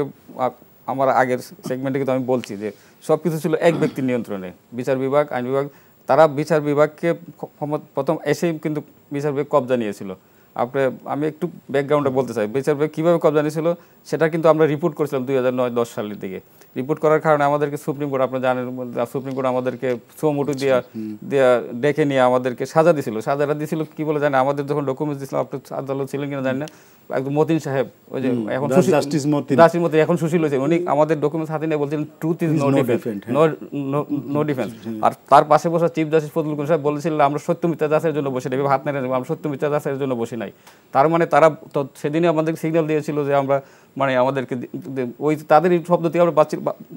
আমার আগের সেগমেন্টে কিন্তু আমি বলছি যে সব কিছু ছিল এক ব্যক্তির নিয়ন্ত্রণে বিচার বিভাগ আইন বিভাগ তারা বিচার বিভাগকে প্রথম এসেই কিন্তু বিচার বিভাগ কবজা নিয়েছিল আপনি আমি একটু ব্যাকগ্রাউন্ডে বলতে চাই বিচার কীভাবে কবজা নিয়েছিল সেটা কিন্তু আমরা রিপোর্ট করেছিলাম দুই হাজার নয় দশ সালের দিকে রিপোর্ট করার কারণে আমাদেরকে সুপ্রিম কোর্ট আপনি জানেন সুপ্রিম কোর্ট আমাদেরকে সোমুটু আচ্ছা, দিয়া দিয়া ডেকে নিয়ে আমাদেরকে সাজা দিছিল সাজাটা দিছিল কি বলে জানেন আমাদের যখন ডকুমেন্টস দিয়েছিলাম আপনি আদালত ছিলেন কিনা জানি না একদম মতিন সাহেব ওই যে এখন জাস্টিস মতিন এখন সুশীল হয়েছে উনি আমাদের ডকুমেন্টস হাতে নিয়ে বলছিলেন truth is no defence no defence আর তার পাশে বসা চিফ জাস্টিস ফজলুল সাহেব বলেছিলেন আমরা সত্য মিথ্যা যাচাইয়ের জন্য বসে নেই হাত নেড়ে আমরা সত্য মিথ্যা যাচাইয়ের জন্য বসি না নাই তার মানে তারা তো সেদিনই আমাদের সিগন্যাল দিয়েছিল যে আমরা মানে আমাদেরকে ওই তাদের শব্দ দিয়ে আমরা বাচ্চি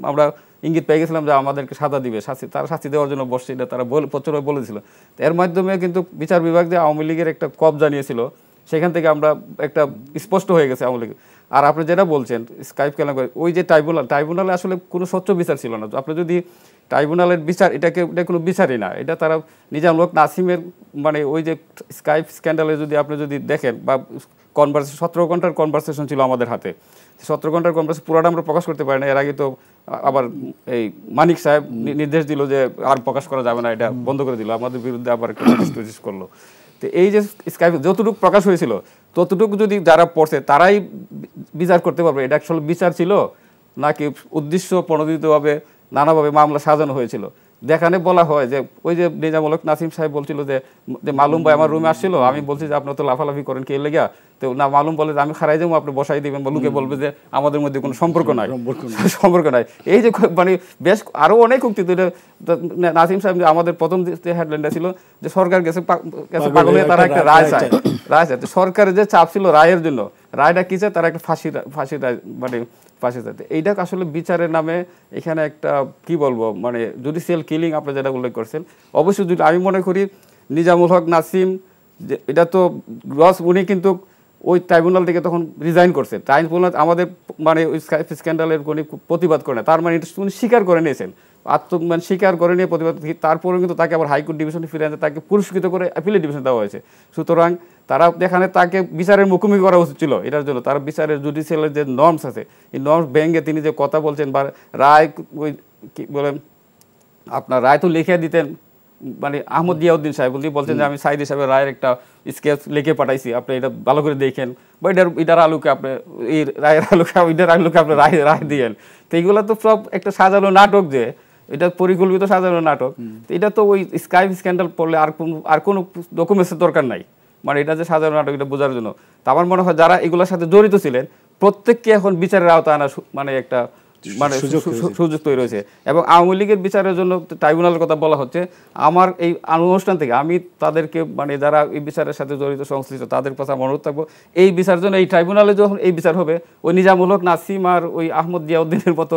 আমরা ইঙ্গিত পেয়ে গেছিলাম যে আমাদেরকে সাদা দিবে শাস্তি তারা শাস্তি দেওয়ার জন্য বসছে এটা তারা প্রচুরভাবে বলেছিল এর মাধ্যমে কিন্তু বিচার বিভাগ যে আওয়ামী লীগের একটা কপ জানিয়েছিল সেখান থেকে আমরা একটা স্পষ্ট হয়ে গেছে আওয়ামী লীগ আর আপনি যেটা বলছেন স্কাইপ কেলাম ওই যে ট্রাইব্যুনাল ট্রাইব্যুনালে আসলে কোনো স্বচ্ছ বিচার ছিল না আপনি যদি ট্রাইব্যুনালের বিচার এটাকে এটা কোনো বিচারই না এটা তারা নিজাম লোক নাসিমের মানে ওই যে স্কাইপ স্ক্যান্ডালে যদি আপনি যদি দেখেন বা কনভার্সেশন সতেরো ঘন্টার কনভারসেশন ছিল আমাদের হাতে সতেরো ঘন্টার কনভার্সেশন পুরোটা আমরা প্রকাশ করতে পারি না এর আগে তো আবার এই মানিক সাহেব নির্দেশ দিল যে আর প্রকাশ করা যাবে না এটা বন্ধ করে দিল আমাদের বিরুদ্ধে আবার একটা করলো তো এই যে স্কাইপ যতটুকু প্রকাশ হয়েছিল ততটুকু যদি যারা পড়ছে তারাই বিচার করতে পারবে এটা আসলে বিচার ছিল নাকি উদ্দেশ্য প্রণোদিতভাবে নানাভাবে মামলা সাজানো হয়েছিল যেখানে বলা হয় যে ওই যে নিজামুলক নাসিম সাহেব বলছিল যে মালুম ভাই আমার রুমে আসছিল আমি বলছি যে আপনার তো লাফালাফি করেন কে লেগে তো না মালুম বলে যে আমি খারাই যাবো আপনি বসাই দেবেন বা লোকে বলবে যে আমাদের মধ্যে কোনো সম্পর্ক নাই সম্পর্ক নাই এই যে মানে বেশ আরও অনেক উক্তি তো নাসিম সাহেব আমাদের প্রথম যে হেডলাইনটা ছিল যে সরকার গেছে গেছে পাগল হয়ে তারা একটা রায় চায় রায় চায় তো সরকারের যে চাপ ছিল রায়ের জন্য রায়টা কী চায় তারা একটা ফাঁসি ফাঁসি রায় মানে ফাঁসি চাইতে এইটা আসলে বিচারের নামে এখানে একটা কি বলবো মানে জুডিশিয়াল কিলিং আপনি যেটা উল্লেখ করছেন অবশ্যই আমি মনে করি নিজামুল হক নাসিম যে এটা তো রস উনি কিন্তু ওই ট্রাইব্যুনাল থেকে তখন রিজাইন করছে ট্রাইব্যুনাল আমাদের মানে ওই স্ক্যান্ডালের কোনো প্রতিবাদ করে না তার মানে এটা উনি স্বীকার করে নিয়েছেন আত্ম মানে স্বীকার করে নিয়ে প্রতিবাদ তারপরে কিন্তু তাকে আবার হাইকোর্ট ডিভিশনে ফিরে আনতে তাকে পুরস্কৃত করে অ্যাপিলেট ডিভিশন দেওয়া হয়েছে সুতরাং তারা এখানে তাকে বিচারের মুখোমুখি করা উচিত ছিল এটার জন্য তার বিচারের জুডিশিয়ালের যে নর্মস আছে এই নর্মস ব্যাঙ্গে তিনি যে কথা বলছেন বা রায় ওই কী বলেন আপনার রায় তো লিখে দিতেন মানে আহমদ দিয়াউদ্দিন সাহেব উনি বলছেন যে আমি সাইদ হিসাবে রায়ের একটা স্কেচ লিখে পাঠাইছি আপনি এটা ভালো করে দেখেন বা এটার এটার আলোকে আপনি এই রায়ের আলোকে এটার আলোকে আপনি রায় রায় দিয়েন তো এইগুলো তো সব একটা সাজানো নাটক যে এটা পরিকল্পিত সাজানো নাটক তো এটা তো ওই স্কাইপ স্ক্যান্ডাল পড়লে আর কোন আর কোনো ডকুমেন্টসের দরকার নাই মানে এটা যে সাজানো নাটক এটা বোঝার জন্য তো আমার মনে হয় যারা এগুলোর সাথে জড়িত ছিলেন প্রত্যেককে এখন বিচারের আওতায় আনা মানে একটা মানে সুযোগ তৈরি হয়েছে এবং আওয়ামী লীগের বিচারের জন্য ট্রাইব্যুনালের কথা বলা হচ্ছে আমার এই অনুষ্ঠান থেকে আমি তাদেরকে মানে যারা এই বিচারের সাথে জড়িত সংশ্লিষ্ট তাদের কথা অনুরোধ থাকবো এই বিচার জন্য এই ট্রাইব্যুনালে যখন এই বিচার হবে ওই নিজামূলক নাসিম আর ওই আহমদ জিয়াউদ্দিনের মতো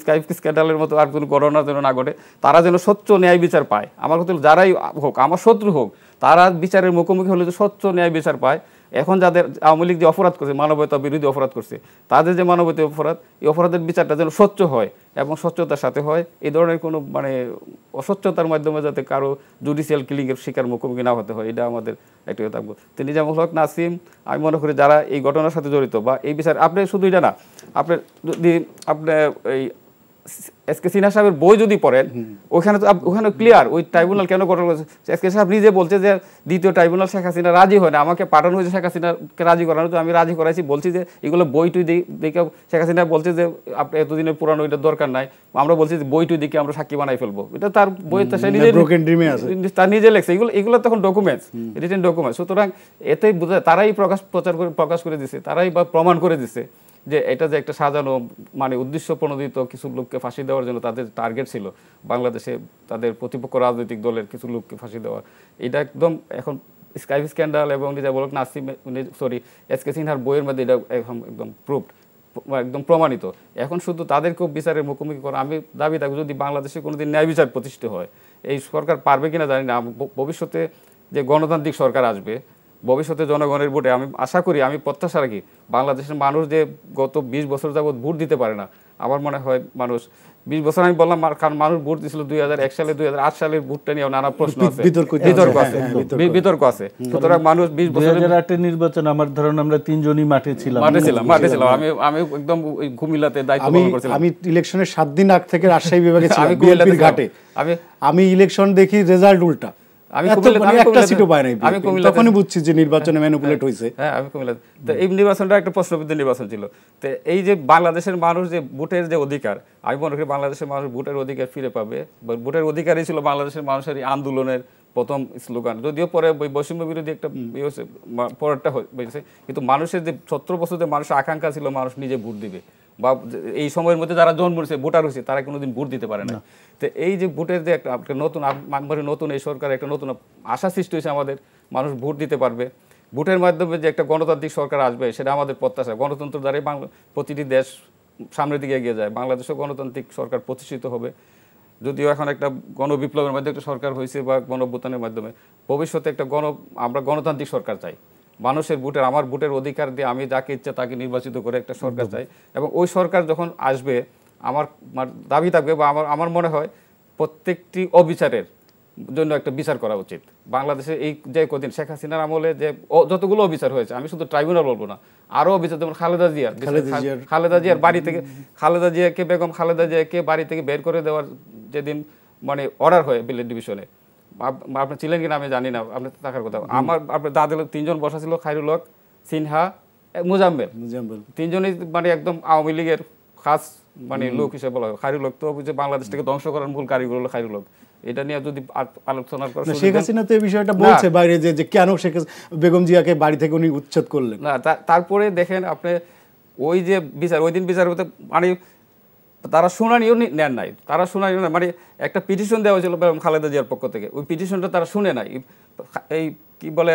স্কাইপ স্ক্যান্ডালের মতো আর কোনো ঘটনা যেন না ঘটে তারা যেন স্বচ্ছ ন্যায় বিচার পায় আমার কথা যারাই হোক আমার শত্রু হোক তারা বিচারের মুখোমুখি হলে যে স্বচ্ছ ন্যায় বিচার পায় এখন যাদের আওয়ামী লীগ যে অপরাধ করছে মানবতা বিরোধী অপরাধ করছে তাদের যে মানবতা অপরাধ এই অপরাধের বিচারটা যেন স্বচ্ছ হয় এবং স্বচ্ছতার সাথে হয় এই ধরনের কোনো মানে অস্বচ্ছতার মাধ্যমে যাতে কারো জুডিশিয়াল কিলিংয়ের শিকার মুখোমুখি না হতে হয় এটা আমাদের একটা থাকবো তিনি যেমন হক নাসিম আমি মনে করি যারা এই ঘটনার সাথে জড়িত বা এই বিচার আপনি শুধু এটা না আপনার যদি আপনার এই এস সিনহা সাহেবের বই যদি পড়েন ওখানে তো ওখানে ক্লিয়ার ওই ট্রাইব্যুনাল কেন গঠন করেছে সাহেব নিজে বলছে যে দ্বিতীয় ট্রাইব্যুনাল শেখ হাসিনা রাজি হয় না আমাকে পাঠানো হয়েছে শেখ হাসিনাকে রাজি করানো তো আমি রাজি করাইছি বলছি যে এগুলো বই টুই শেখ হাসিনা বলছে যে এতদিনের পুরানো দরকার নাই আমরা বলছি যে বই টুই দেখে আমরা সাক্ষী বানাই ফেলবো এটা তার বই তার নিজে লেখছে এগুলো এগুলো তখন ডকুমেন্টস রিটেন ডকুমেন্টস সুতরাং এতে বোঝা তারাই প্রকাশ প্রচার করে প্রকাশ করে দিছে তারাই বা প্রমাণ করে দিছে যে এটা যে একটা সাজানো মানে উদ্দেশ্য প্রণোদিত কিছু লোককে ফাঁসি দেওয়ার জন্য তাদের টার্গেট ছিল বাংলাদেশে তাদের প্রতিপক্ষ রাজনৈতিক দলের কিছু লোককে ফাঁসি দেওয়ার এটা একদম এখন স্কাইভ স্ক্যান্ডাল এবং নিজামূলক নাসিম সরি মানে এস কে সিনহার বইয়ের মধ্যে এটা এখন একদম প্রুভড একদম প্রমাণিত এখন শুধু তাদেরকেও বিচারের মুখোমুখি করা আমি দাবি থাকবো যদি বাংলাদেশে কোনোদিন ন্যায় বিচার প্রতিষ্ঠিত হয় এই সরকার পারবে কিনা জানি না ভবিষ্যতে যে গণতান্ত্রিক সরকার আসবে ভবিষ্যতে জনগণের ভোটে আমি আশা করি আমি প্রত্যাশা রাখি বাংলাদেশের মানুষ যে গত বিশ বছর যাবৎ ভোট দিতে পারে না আমার মনে হয় মানুষ বিশ বছর আমি বললাম কারণ মানুষ ভোট দিয়েছিল দুই হাজার এক সালে দুই হাজার আট সালের ভোটটা নিয়ে নানা প্রশ্ন হ্যাঁ, হ্যাঁ, বিতর্ক আছে বিতর্ক হ্যাঁ। আছে সুতরাং মানুষ বিশ বছর আটের নির্বাচন আমার ধরুন আমরা তিনজনই মাঠে ছিলাম মাঠে ছিলাম মাঠে ছিলাম আমি আমি একদম ঘুমিলাতে দায়িত্ব পালন করছিলাম আমি ইলেকশনের সাত দিন আগ থেকে রাজশাহী বিভাগে ছিলাম আমি ঘাটে আমি আমি ইলেকশন দেখি রেজাল্ট উল্টা অধিকার আমি মনে করি বাংলাদেশের মানুষ ভোটের অধিকার ফিরে পাবে ভোটের ছিল বাংলাদেশের মানুষের আন্দোলনের প্রথম স্লোগান যদিও পরে বৈষম্য বিরোধী একটা ইয়ে পরটা হয়েছে কিন্তু মানুষের যে সত্তর বছর মানুষের আকাঙ্ক্ষা ছিল মানুষ নিজে ভোট দিবে বা এই সময়ের মধ্যে যারা জন্মছে ভোটার হয়েছে তারা কোনোদিন ভোট দিতে পারে না তো এই যে ভোটের যে একটা নতুন মানে নতুন এই সরকার একটা নতুন আশা সৃষ্টি হয়েছে আমাদের মানুষ ভোট দিতে পারবে ভোটের মাধ্যমে যে একটা গণতান্ত্রিক সরকার আসবে সেটা আমাদের প্রত্যাশা গণতন্ত্র দ্বারাই বাংলা প্রতিটি দেশ সামনের দিকে এগিয়ে যায় বাংলাদেশেও গণতান্ত্রিক সরকার প্রতিষ্ঠিত হবে যদিও এখন একটা গণবিপ্লবের মাধ্যমে একটা সরকার হয়েছে বা গণভ্যুত্থানের মাধ্যমে ভবিষ্যতে একটা গণ আমরা গণতান্ত্রিক সরকার চাই মানুষের বুটের আমার বুটের অধিকার দিয়ে আমি যাকে ইচ্ছে তাকে নির্বাচিত করে একটা সরকার চাই এবং ওই সরকার যখন আসবে আমার দাবি থাকবে বা আমার আমার মনে হয় প্রত্যেকটি অবিচারের জন্য একটা বিচার করা উচিত বাংলাদেশে এই যে কদিন শেখ হাসিনার আমলে যে যতগুলো অবিচার হয়েছে আমি শুধু ট্রাইব্যুনাল বলবো না আরও অবিচার যেমন খালেদা জিয়ার খালেদা জিয়ার বাড়ি থেকে খালেদা জিয়াকে বেগম খালেদা জিয়াকে বাড়ি থেকে বের করে দেওয়ার যেদিন মানে অর্ডার হয় বিলেট ডিভিশনে আপনি ছিলেন কিনা আমি জানি না আপনি থাকার কথা আমার আপনার দাদের তিনজন বসা ছিল খাইরুল হক সিনহা মুজাম্বেল মুজাম্বেল তিনজনই মানে একদম আওয়ামী লীগের খাস মানে লোক হিসেবে বলা হয় খাইরুল হক তো যে বাংলাদেশ থেকে ধ্বংস করার মূল কারিগর হলো খাইরুল হক এটা নিয়ে যদি আলোচনা করে শেখ হাসিনা তো এই বিষয়টা বলছে বাইরে যে যে কেন শেখ বেগম জিয়াকে বাড়ি থেকে উনি উচ্ছেদ করলেন না তারপরে দেখেন আপনি ওই যে বিচার ওই দিন বিচার মানে তারা শুনানিও নেন নাই তারা শুনানি মানে একটা পিটিশন দেওয়া হয়েছিল খালেদা জিয়ার পক্ষ থেকে ওই পিটিশনটা তারা শুনে নাই এই কি বলে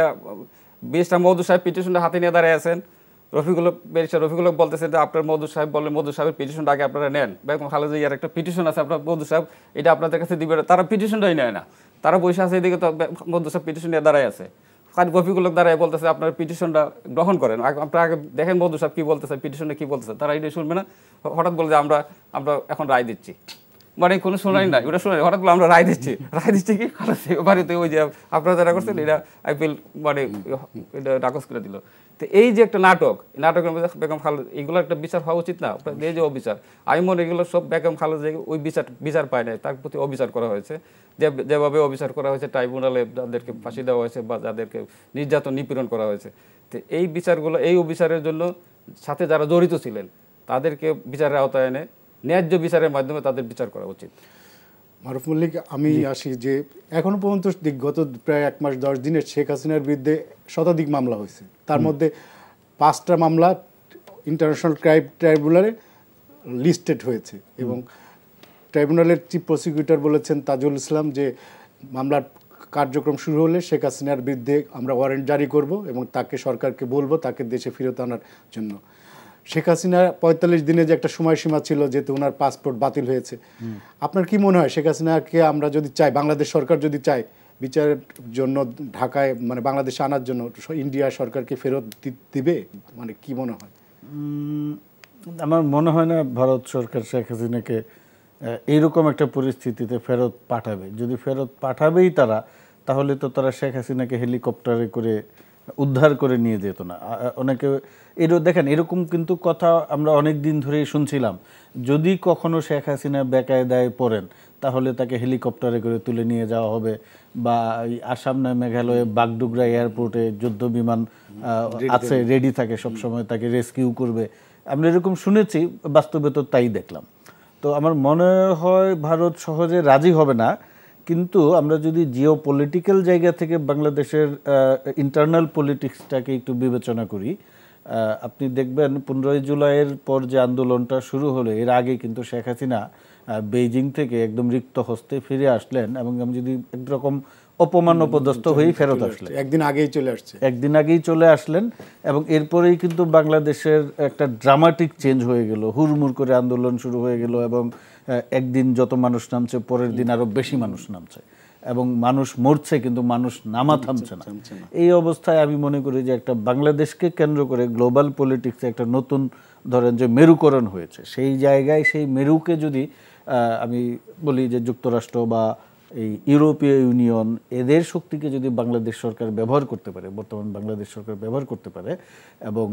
বিএসটা মধু সাহেব পিটিশনটা হাতে নিয়ে দাঁড়িয়ে আছেন রফিকুল বেরিয়েছে রফিকুল বলতেছে যে আপনার মধু সাহেব বলে মধু সাহেবের পিটিশনটা আগে আপনারা নেন বেগম খালেদা ইয়ার একটা পিটিশন আছে আপনার মধু সাহেব এটা আপনাদের কাছে দিবে তারা পিটিশনটাই নেয় না তারা বসে আছে এদিকে তো মধু সাহেব পিটিশন নিয়ে দাঁড়ায় আছে খালি রফিকুল্লক দ্বারা বলতেছে আপনার পিটিশনটা গ্রহণ করেন আপনার আগে দেখেন বন্ধু সাহেব কী বলতেছে পিটিশনে কী বলতেছে তারা এটা শুনবে না হঠাৎ বলে যে আমরা আমরা এখন রায় দিচ্ছি মানে কোনো শুনানি নাই ওটা শুনানি হঠাৎ করে আমরা রায় দিচ্ছি রায় দিচ্ছি কি খালাস বাড়িতে ওই যে আপনারা যারা করছেন এটা আইপিএল মানে এটা ডাকস করে দিল তো এই যে একটা নাটক নাটকের মধ্যে বেগম খালেদ এগুলো একটা বিচার হওয়া উচিত না এই যে অবিচার আমি মনে এগুলো সব বেগম যে ওই বিচার বিচার পায় নাই তার প্রতি অবিচার করা হয়েছে যে যেভাবে অবিচার করা হয়েছে ট্রাইব্যুনালে যাদেরকে ফাঁসি দেওয়া হয়েছে বা যাদেরকে নির্যাতন নিপীড়ন করা হয়েছে তো এই বিচারগুলো এই অবিচারের জন্য সাথে যারা জড়িত ছিলেন তাদেরকে বিচারের আওতায় এনে ন্যায্য বিচারের মাধ্যমে তাদের বিচার করা উচিত মারুফ মল্লিক আমি আসি যে এখনো পর্যন্ত গত প্রায় এক মাস দশ দিনে শেখ হাসিনার বিরুদ্ধে শতাধিক মামলা হয়েছে তার মধ্যে পাঁচটা মামলা ইন্টারন্যাশনাল ক্রাইম ট্রাইব্যুনালে লিস্টেড হয়েছে এবং ট্রাইব্যুনালের চিফ প্রসিকিউটর বলেছেন তাজুল ইসলাম যে মামলার কার্যক্রম শুরু হলে শেখ হাসিনার বিরুদ্ধে আমরা ওয়ারেন্ট জারি করব এবং তাকে সরকারকে বলবো তাকে দেশে ফেরত আনার জন্য শেখ হাসিনা পঁয়তাল্লিশ দিনে যে একটা সময়সীমা ছিল যেহেতু ওনার পাসপোর্ট বাতিল হয়েছে আপনার কি মনে হয় শেখ হাসিনাকে আমরা যদি চাই বাংলাদেশ সরকার যদি চায় বিচারের জন্য ঢাকায় মানে বাংলাদেশে আনার জন্য ইন্ডিয়া সরকারকে ফেরত দিবে মানে কি মনে হয় আমার মনে হয় না ভারত সরকার শেখ হাসিনাকে এইরকম একটা পরিস্থিতিতে ফেরত পাঠাবে যদি ফেরত পাঠাবেই তারা তাহলে তো তারা শেখ হাসিনাকে হেলিকপ্টারে করে উদ্ধার করে নিয়ে যেত না অনেকে এর দেখেন এরকম কিন্তু কথা আমরা অনেক দিন ধরেই শুনছিলাম যদি কখনো শেখ হাসিনা বেকায়দায় পড়েন তাহলে তাকে হেলিকপ্টারে করে তুলে নিয়ে যাওয়া হবে বা আসাম নয় মেঘালয়ে বাগডুগরা এয়ারপোর্টে যুদ্ধ বিমান আছে রেডি থাকে সবসময় তাকে রেস্কিউ করবে আমরা এরকম শুনেছি বাস্তবে তো তাই দেখলাম তো আমার মনে হয় ভারত সহজে রাজি হবে না কিন্তু আমরা যদি জিও পলিটিক্যাল জায়গা থেকে বাংলাদেশের ইন্টারনাল পলিটিক্সটাকে একটু বিবেচনা করি আপনি দেখবেন পনেরোই জুলাইয়ের পর যে আন্দোলনটা শুরু হলো এর আগে কিন্তু শেখ হাসিনা বেইজিং থেকে একদম রিক্ত হস্তে ফিরে আসলেন এবং আমি যদি একরকম অপমান অপদস্থ হয়েই ফেরত আসলেন একদিন আগেই চলে আসছে একদিন আগেই চলে আসলেন এবং এরপরেই কিন্তু বাংলাদেশের একটা ড্রামাটিক চেঞ্জ হয়ে গেল হুড়মুড় করে আন্দোলন শুরু হয়ে গেল এবং একদিন যত মানুষ নামছে পরের দিন আরও বেশি মানুষ নামছে এবং মানুষ মরছে কিন্তু মানুষ নামা থামছে না এই অবস্থায় আমি মনে করি যে একটা বাংলাদেশকে কেন্দ্র করে গ্লোবাল পলিটিক্সে একটা নতুন ধরেন যে মেরুকরণ হয়েছে সেই জায়গায় সেই মেরুকে যদি আমি বলি যে যুক্তরাষ্ট্র বা এই ইউরোপীয় ইউনিয়ন এদের শক্তিকে যদি বাংলাদেশ সরকার ব্যবহার করতে পারে বর্তমান বাংলাদেশ সরকার ব্যবহার করতে পারে এবং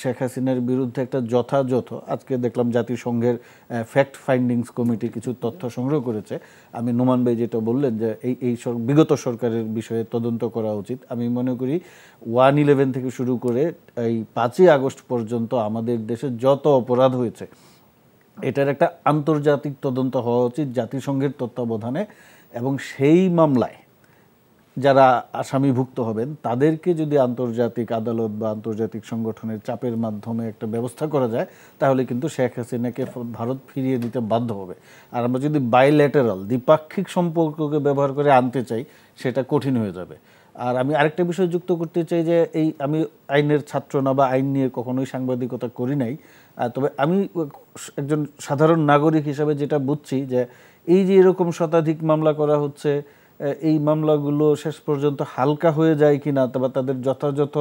শেখ হাসিনার বিরুদ্ধে একটা যথাযথ আজকে দেখলাম জাতিসংঘের ফ্যাক্ট ফাইন্ডিংস কমিটি কিছু তথ্য সংগ্রহ করেছে আমি নোমান ভাই যেটা বললেন যে এই এই বিগত সরকারের বিষয়ে তদন্ত করা উচিত আমি মনে করি ওয়ান ইলেভেন থেকে শুরু করে এই পাঁচই আগস্ট পর্যন্ত আমাদের দেশে যত অপরাধ হয়েছে এটার একটা আন্তর্জাতিক তদন্ত হওয়া উচিত জাতিসংঘের তত্ত্বাবধানে এবং সেই মামলায় যারা আসামিভুক্ত হবেন তাদেরকে যদি আন্তর্জাতিক আদালত বা আন্তর্জাতিক সংগঠনের চাপের মাধ্যমে একটা ব্যবস্থা করা যায় তাহলে কিন্তু শেখ হাসিনাকে ভারত ফিরিয়ে দিতে বাধ্য হবে আর আমরা যদি বাইল্যাটারাল দ্বিপাক্ষিক সম্পর্ককে ব্যবহার করে আনতে চাই সেটা কঠিন হয়ে যাবে আর আমি আরেকটা বিষয় যুক্ত করতে চাই যে এই আমি আইনের ছাত্র না বা আইন নিয়ে কখনোই সাংবাদিকতা করি নাই তবে আমি একজন সাধারণ নাগরিক হিসাবে যেটা বুঝছি যে এই যে এরকম শতাধিক মামলা করা হচ্ছে এই মামলাগুলো শেষ পর্যন্ত হালকা হয়ে যায় কি না অথবা তাদের যথাযথ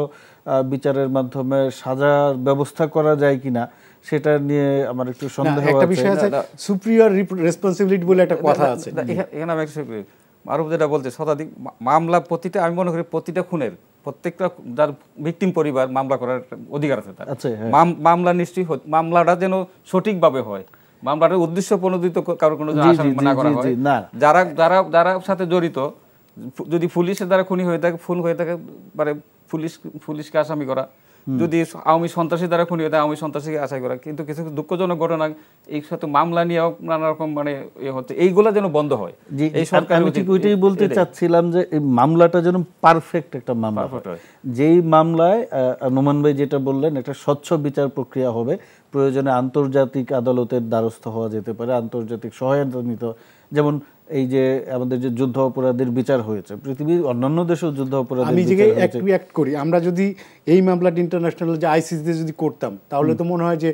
বিচারের মাধ্যমে সাজার ব্যবস্থা করা যায় কি না সেটা নিয়ে আমার একটু সন্দেহ একটা বিষয় আছে সুপ্রিয়র রেসপন্সিবিলিটি বলে একটা কথা আছে এখানে আমি একটা আরব যেটা বলছে শতাধিক মামলা প্রতিটা আমি মনে করি প্রতিটা খুনের প্রত্যেকটা যার ভিকটিম পরিবার মামলা করার অধিকার আছে তার হ্যাঁ। মামলা নিশ্চয়ই মামলাটা যেন সঠিকভাবে হয় মামলাটি উদ্দেশ্য প্রণোদিত কারোর কোনো যারা যারা যারা সাথে জড়িত যদি পুলিশের দ্বারা খুনি হয়ে থাকে ফুল হয়ে থাকে মানে পুলিশ পুলিশকে আসামি করা যদি আওয়ামী সন্ত্রাসী দ্বারা খুনি হয়ে থাকে আওয়ামী সন্ত্রাসীকে আশাই করা কিন্তু কিছু দুঃখজনক ঘটনা এই সাথে মামলা নিয়েও নানা রকম মানে ইয়ে হচ্ছে এইগুলা যেন বন্ধ হয় এই সরকার ঠিক ওইটাই বলতে চাচ্ছিলাম যে এই মামলাটা যেন পারফেক্ট একটা মামলা যেই মামলায় নোমান ভাই যেটা বললেন একটা স্বচ্ছ বিচার প্রক্রিয়া হবে প্রয়োজনে আন্তর্জাতিক আদালতের দ্বারস্থ হওয়া যেতে পারে আন্তর্জাতিক সহায়তা নিতে যেমন এই যে আমাদের যে যুদ্ধ অপরাধের বিচার হয়েছে পৃথিবীর অন্যান্য দেশেও যুদ্ধ অপরাধ আমি যে অ্যাক্ট করি আমরা যদি এই মামলাটা ইন্টারন্যাশনাল যে আইসিসিতে যদি করতাম তাহলে তো মনে হয় যে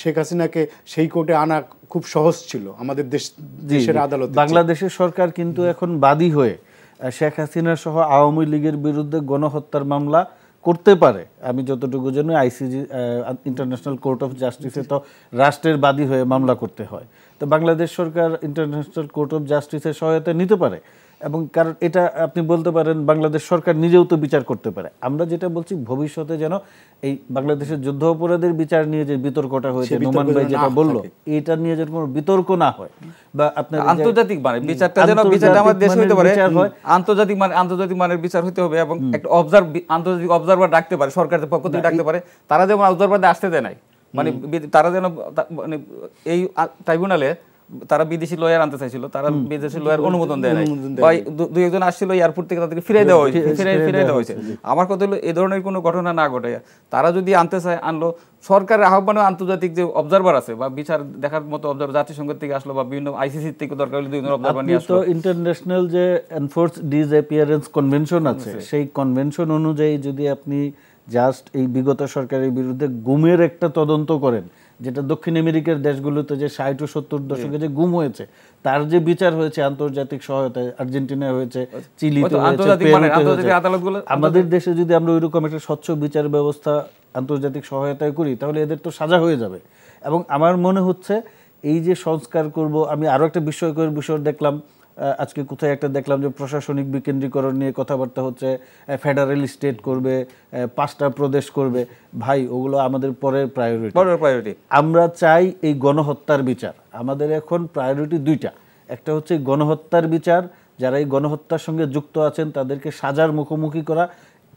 শেখ হাসিনাকে সেই কোর্টে আনা খুব সহজ ছিল আমাদের দেশ দেশের আদালত বাংলাদেশের সরকার কিন্তু এখন বাদী হয়ে শেখ হাসিনা সহ আওয়ামী লীগের বিরুদ্ধে গণহত্যার মামলা করতে পারে আমি যতটুকু জানি আইসিজি ইন্টারন্যাশনাল কোর্ট অফ জাস্টিসে তো রাষ্ট্রের বাদী হয়ে মামলা করতে হয় তো বাংলাদেশ সরকার ইন্টারন্যাশনাল কোর্ট অফ জাস্টিসের সহায়তা নিতে পারে এবং কারণ এটা আপনি বলতে পারেন বাংলাদেশ সরকার নিজেও তো বিচার করতে পারে আমরা যেটা বলছি ভবিষ্যতে যেন এই বাংলাদেশের যুদ্ধ অপরাধের বিচার নিয়ে যে বিতর্কটা হয়েছে নোমান ভাই যেটা বললো এটা নিয়ে যেন কোনো বিতর্ক না হয় বা আপনার আন্তর্জাতিক মানে বিচারটা যেন বিচারটা আমাদের দেশে হতে পারে আন্তর্জাতিক মানে আন্তর্জাতিক মানের বিচার হতে হবে এবং একটা অবজার্ভ আন্তর্জাতিক অবজার্ভার ডাকতে পারে সরকারের পক্ষ থেকে ডাকতে পারে তারা যেমন অবজারভার আসতে দেয় নাই মানে তারা যেন মানে এই ট্রাইব্যুনালে তারা বিদেশি লয়ার আনতে চাইছিল তারা বিদেশি লয়ার অনুমোদন দেয় নাই দুই একজন আসছিল এয়ারপোর্ট থেকে তাদেরকে ফিরে দেওয়া হয়েছে ফিরে ফিরে দেওয়া হয়েছে আমার কথা হলো এ ধরনের কোনো ঘটনা না ঘটে তারা যদি আনতে চায় আনলো সরকারের আহ্বানে আন্তর্জাতিক যে অবজারভার আছে বা বিচার দেখার মতো অবজারভার জাতিসংঘ থেকে আসলো বা বিভিন্ন আইসিসির থেকে দরকার হলে দুইজন অবজারভার নিয়ে আসলো ইন্টারন্যাশনাল যে এনফোর্স ডিসঅ্যাপিয়ারেন্স কনভেনশন আছে সেই কনভেনশন অনুযায়ী যদি আপনি জাস্ট এই বিগত সরকারের বিরুদ্ধে গুমের একটা তদন্ত করেন যেটা দক্ষিণ আমেরিকার দেশগুলোতে যে ষাট ও সত্তর দশকে যে গুম হয়েছে তার যে বিচার হয়েছে আন্তর্জাতিক সহায়তায় আর্জেন্টিনায় হয়েছে চিলিতে হয়েছে মানে আমাদের দেশে যদি আমরা ওই রকম একটা স্বচ্ছ বিচার ব্যবস্থা আন্তর্জাতিক সহায়তায় করি তাহলে এদের তো সাজা হয়ে যাবে এবং আমার মনে হচ্ছে এই যে সংস্কার করব আমি আরও একটা বিস্ময়কর বিষয় দেখলাম আজকে কোথায় একটা দেখলাম যে প্রশাসনিক বিকেন্দ্রীকরণ নিয়ে কথাবার্তা হচ্ছে ফেডারেল স্টেট করবে পাঁচটা প্রদেশ করবে ভাই ওগুলো আমাদের পরের প্রায়োরিটি পরের প্রায়োরিটি আমরা চাই এই গণহত্যার বিচার আমাদের এখন প্রায়োরিটি দুইটা একটা হচ্ছে গণহত্যার বিচার যারা এই গণহত্যার সঙ্গে যুক্ত আছেন তাদেরকে সাজার মুখোমুখি করা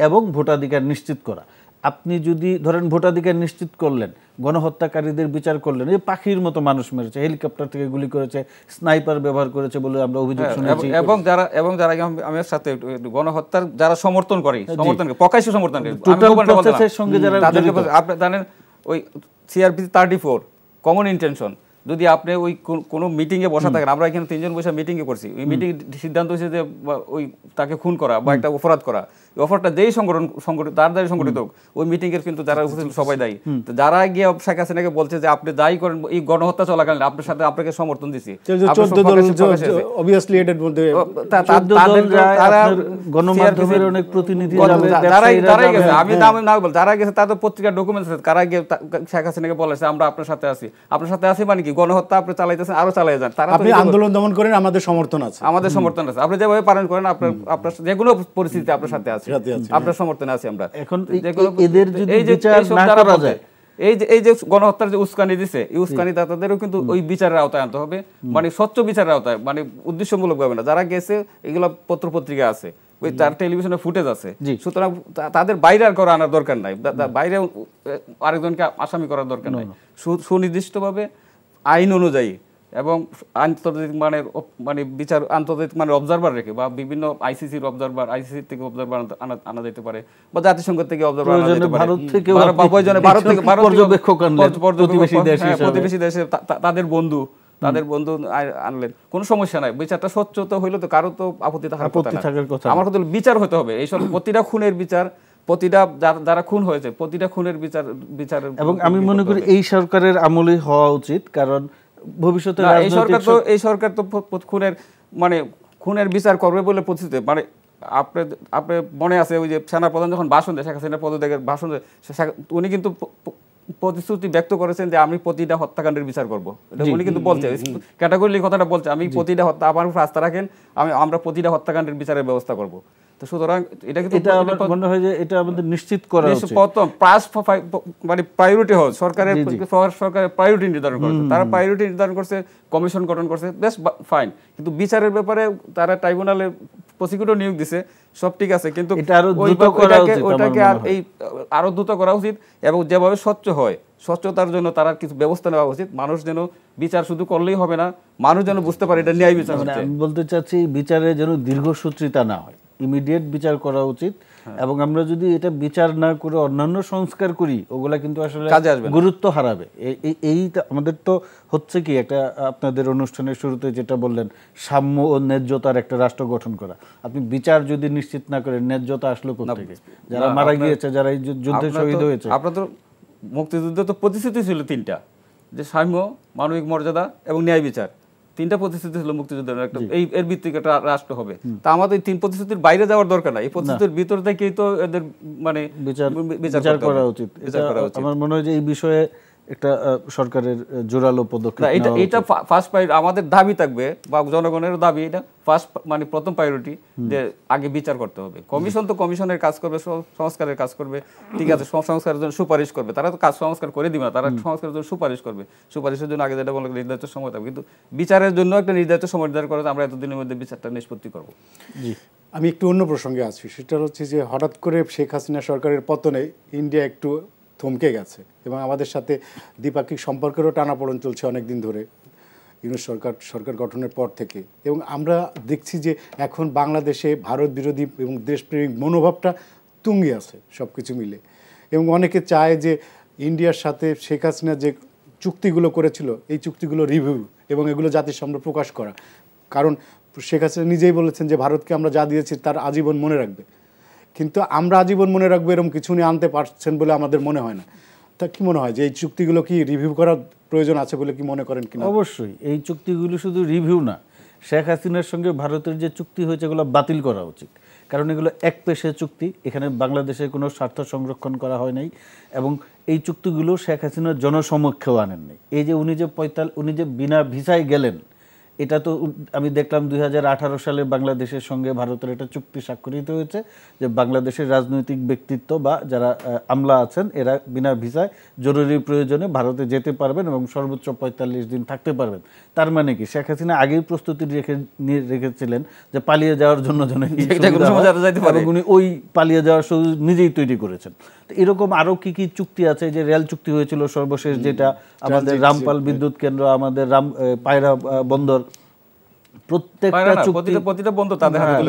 এবং ভোটাধিকার নিশ্চিত করা আপনি যদি ধরেন ভোটাধিকার নিশ্চিত করলেন গণহত্যাকারীদের বিচার করলেন এই পাখির মতো মানুষ মেরেছে হেলিকপ্টার থেকে গুলি করেছে স্নাইপার ব্যবহার করেছে বলে আমরা অভিযোগ হ্যাঁ, শুনেছি এবং যারা এবং যারা আমি সাথে গণহত্যার যারা সমর্থন করে হ্যাঁ, সমর্থন করে প্রকাশ্য সমর্থন করে টোটাল প্রসেসের সঙ্গে যারা আপনি জানেন ওই সিআরপি 34 কমন ইন্টেনশন যদি আপনি ওই কোনো মিটিংয়ে বসা থাকেন আমরা এখানে তিনজন বসে মিটিংয়ে করছি ওই মিটিং সিদ্ধান্ত হয়েছে যে ওই তাকে খুন করা বা একটা অপরাধ করা অফারটা যেই সংগঠন সংগঠিত তার দায়ী সংগঠিত হোক ওই মিটিংয়ের কিন্তু যারা আচ্ছা, উপস্থিত আচ্ছা, সবাই আচ্ছা। দায়ী তো যারা গিয়ে শেখ হাসিনাকে বলছে যে আপনি দায়ী করেন এই গণহত্যা চলাকালীন আপনার সাথে আপনাকে সমর্থন দিছি যারা গেছে তাদের পত্রিকার ডকুমেন্টস কারা গিয়ে শেখ হাসিনাকে বলেছে আমরা আপনার সাথে আছি আপনার সাথে আছি মানে কি গণহত্যা আপনি চালাইতেছেন আরো চালাই যান তারা আপনি আন্দোলন দমন করেন আমাদের সমর্থন আছে আমাদের সমর্থন আছে আপনি যেভাবে পালন করেন আপনার আপনার যেগুলো পরিস্থিতি আপনার সাথে আছে আপনার সমর্থনে আছি আমরা এখন এদের যদি এই যে এই যে গণহত্যার যে উস্কানি দিছে এই উস্কানি দাতাদেরও কিন্তু ওই বিচারের আওতায় আনতে হবে মানে স্বচ্ছ বিচারের আওতায় মানে উদ্দেশ্যমূলক ভাবে না যারা গেছে এগুলো পত্রিকা আছে ওই তার টেলিভিশনে ফুটেজ আছে সুতরাং তাদের বাইরে আর করা আনার দরকার নাই বাইরে আরেকজনকে আসামি করার দরকার নাই সুনির্দিষ্টভাবে আইন অনুযায়ী এবং আন্তর্জাতিক মানের মানে বিচার আন্তর্জাতিক মানের অবজারভার রেখে বা বিভিন্ন আইসিসির অবজারভার আইসিসি থেকে অবজারভার আনা যেতে পারে বা জাতিসংঘ থেকে অবজারভার ভারত থেকে পর্যবেক্ষক প্রতিবেশী হ্যাঁ, দেশে তাদের বন্ধু তাদের বন্ধু আনলেন কোনো সমস্যা নাই বিচারটা স্বচ্ছ তো হইলো তো কারো তো আপত্তি থাকার কথা আমার কথা বিচার হতে হবে এইসব প্রতিটা খুনের বিচার প্রতিটা যারা খুন হয়েছে প্রতিটা খুনের বিচার বিচার এবং আমি মনে করি এই সরকারের আমলে হওয়া উচিত কারণ ভবিষ্যতে এই সরকার তো এই সরকার তো খুনের মানে খুনের বিচার করবে বলে প্রতিশ্রুতি মানে আপনি আপনি মনে আছে ওই যে সেনাপ্রধান যখন ভাষণ দেয় শেখ হাসিনা পদত্যাগের ভাষণ উনি কিন্তু প্রতিশ্রুতি ব্যক্ত করেছেন যে আমি প্রতিটা হত্যাকাণ্ডের বিচার করব উনি কিন্তু বলছে ক্যাটাগরি কথাটা বলছে আমি প্রতিটা হত্যা আমার রাস্তা রাখেন আমি আমরা প্রতিটা হত্যাকাণ্ডের বিচারের ব্যবস্থা করব এটা আমাদের নিশ্চিত মানে প্রায়োরিটি হল নির্ধারণ করছে তারা নির্ধারণ করছে কমিশন গঠন করছে বেশ ফাইন কিন্তু বিচারের ব্যাপারে তারা ট্রাইব্যুনালে প্রসিকিউটর নিয়োগ দিছে সব ঠিক আছে কিন্তু আরো দ্রুত করা উচিত এবং যেভাবে স্বচ্ছ হয় স্বচ্ছতার জন্য তারা কিছু ব্যবস্থা নেওয়া উচিত মানুষ যেন বিচার শুধু করলেই হবে না মানুষ যেন বুঝতে পারে এটা ন্যায় বিচার মানে বলতে চাচ্ছি বিচারে যেন দীর্ঘসূত্রিতা না হয় ইমিডিয়েট বিচার করা উচিত হ্যাঁ। এবং আমরা যদি এটা বিচার না করে অন্যান্য সংস্কার করি ওগুলা কিন্তু আসলে গুরুত্ব হারাবে এই আমাদের তো হচ্ছে কি একটা আপনাদের অনুষ্ঠানের শুরুতে যেটা বললেন সাম্য ও ন্যায্যতার একটা রাষ্ট্র গঠন করা আপনি বিচার যদি নিশ্চিত না করে ন্যায্যতা আসলো থেকে যারা মারা গিয়েছে যারা যুদ্ধে শহীদ হয়েছে আপনার তো মুক্তিযুদ্ধ তো প্রতিশ্রুতি ছিল তিনটা যে সাম্য মানবিক মর্যাদা এবং ন্যায় বিচার তিনটা প্রতিশ্রুতি ছিল মুক্তিযুদ্ধের একটা এই এর ভিত্তিক একটা রাষ্ট্র হবে তা আমাদের তিন প্রতিশ্রুতির বাইরে যাওয়ার দরকার নাই এই প্রতিশ্রুতির ভিতর থেকেই তো এদের মানে বিচার বিচার করা উচিত আমার মনে হয় যে এই বিষয়ে একটা সরকারের জোরালো পদক্ষেপ এটা এটা ফার্স্ট প্রায়োরিটি আমাদের দাবি থাকবে বা জনগণের দাবি এটা ফার্স্ট মানে প্রথম প্রায়োরিটি যে আগে বিচার করতে হবে কমিশন তো কমিশনের কাজ করবে সংস্কারের কাজ করবে ঠিক আছে সংস্কারের জন্য সুপারিশ করবে তারা তো কাজ সংস্কার করে দিবে না তারা সংস্কারের জন্য সুপারিশ করবে সুপারিশের জন্য আগে যেটা বলা নির্ধারিত সময় থাকবে কিন্তু বিচারের জন্য একটা নির্ধারিত সময় নির্ধারণ করে আমরা এতদিনের মধ্যে বিচারটা নিষ্পত্তি করবো জি আমি একটু অন্য প্রসঙ্গে আছি সেটা হচ্ছে যে হঠাৎ করে শেখ হাসিনা সরকারের পতনে ইন্ডিয়া একটু থমকে গেছে এবং আমাদের সাথে দ্বিপাক্ষিক সম্পর্কেরও টানাপোড়ন চলছে অনেক দিন ধরে ইউনিট সরকার সরকার গঠনের পর থেকে এবং আমরা দেখছি যে এখন বাংলাদেশে ভারত বিরোধী এবং দেশপ্রেমিক মনোভাবটা তুঙ্গি আছে সব কিছু মিলে এবং অনেকে চায় যে ইন্ডিয়ার সাথে শেখ হাসিনা যে চুক্তিগুলো করেছিল এই চুক্তিগুলো রিভিউ এবং এগুলো জাতির সামনে প্রকাশ করা কারণ শেখ হাসিনা নিজেই বলেছেন যে ভারতকে আমরা যা দিয়েছি তার আজীবন মনে রাখবে কিন্তু আমরা আজীবন মনে রাখবো এরকম কিছু নিয়ে আনতে পারছেন বলে আমাদের মনে হয় না তা কি মনে হয় যে এই চুক্তিগুলো কি রিভিউ করার প্রয়োজন আছে বলে কি মনে করেন কিনা অবশ্যই এই চুক্তিগুলো শুধু রিভিউ না শেখ হাসিনার সঙ্গে ভারতের যে চুক্তি হয়েছে এগুলো বাতিল করা উচিত কারণ এগুলো এক পেশে চুক্তি এখানে বাংলাদেশের কোনো স্বার্থ সংরক্ষণ করা হয় নাই এবং এই চুক্তিগুলো শেখ হাসিনার জনসমক্ষেও আনেননি এই যে উনি যে পঁয়তাল উনি যে বিনা ভিসায় গেলেন এটা তো আমি দেখলাম দুই সালে বাংলাদেশের সঙ্গে ভারতের একটা চুক্তি স্বাক্ষরিত হয়েছে যে বাংলাদেশের রাজনৈতিক ব্যক্তিত্ব বা যারা আমলা আছেন এরা বিনা ভিসায় জরুরি প্রয়োজনে ভারতে যেতে পারবেন এবং সর্বোচ্চ পঁয়তাল্লিশ দিন থাকতে পারবেন তার মানে কি শেখ হাসিনা আগেই প্রস্তুতি রেখে নিয়ে রেখেছিলেন যে পালিয়ে যাওয়ার জন্য উনি ওই পালিয়ে যাওয়ার সুযোগ নিজেই তৈরি করেছেন তো এরকম আরও কি কি চুক্তি আছে যে রেল চুক্তি হয়েছিল সর্বশেষ যেটা আমাদের রামপাল বিদ্যুৎ কেন্দ্র আমাদের রাম পায়রা বন্দর তাদের হ্যাঁ,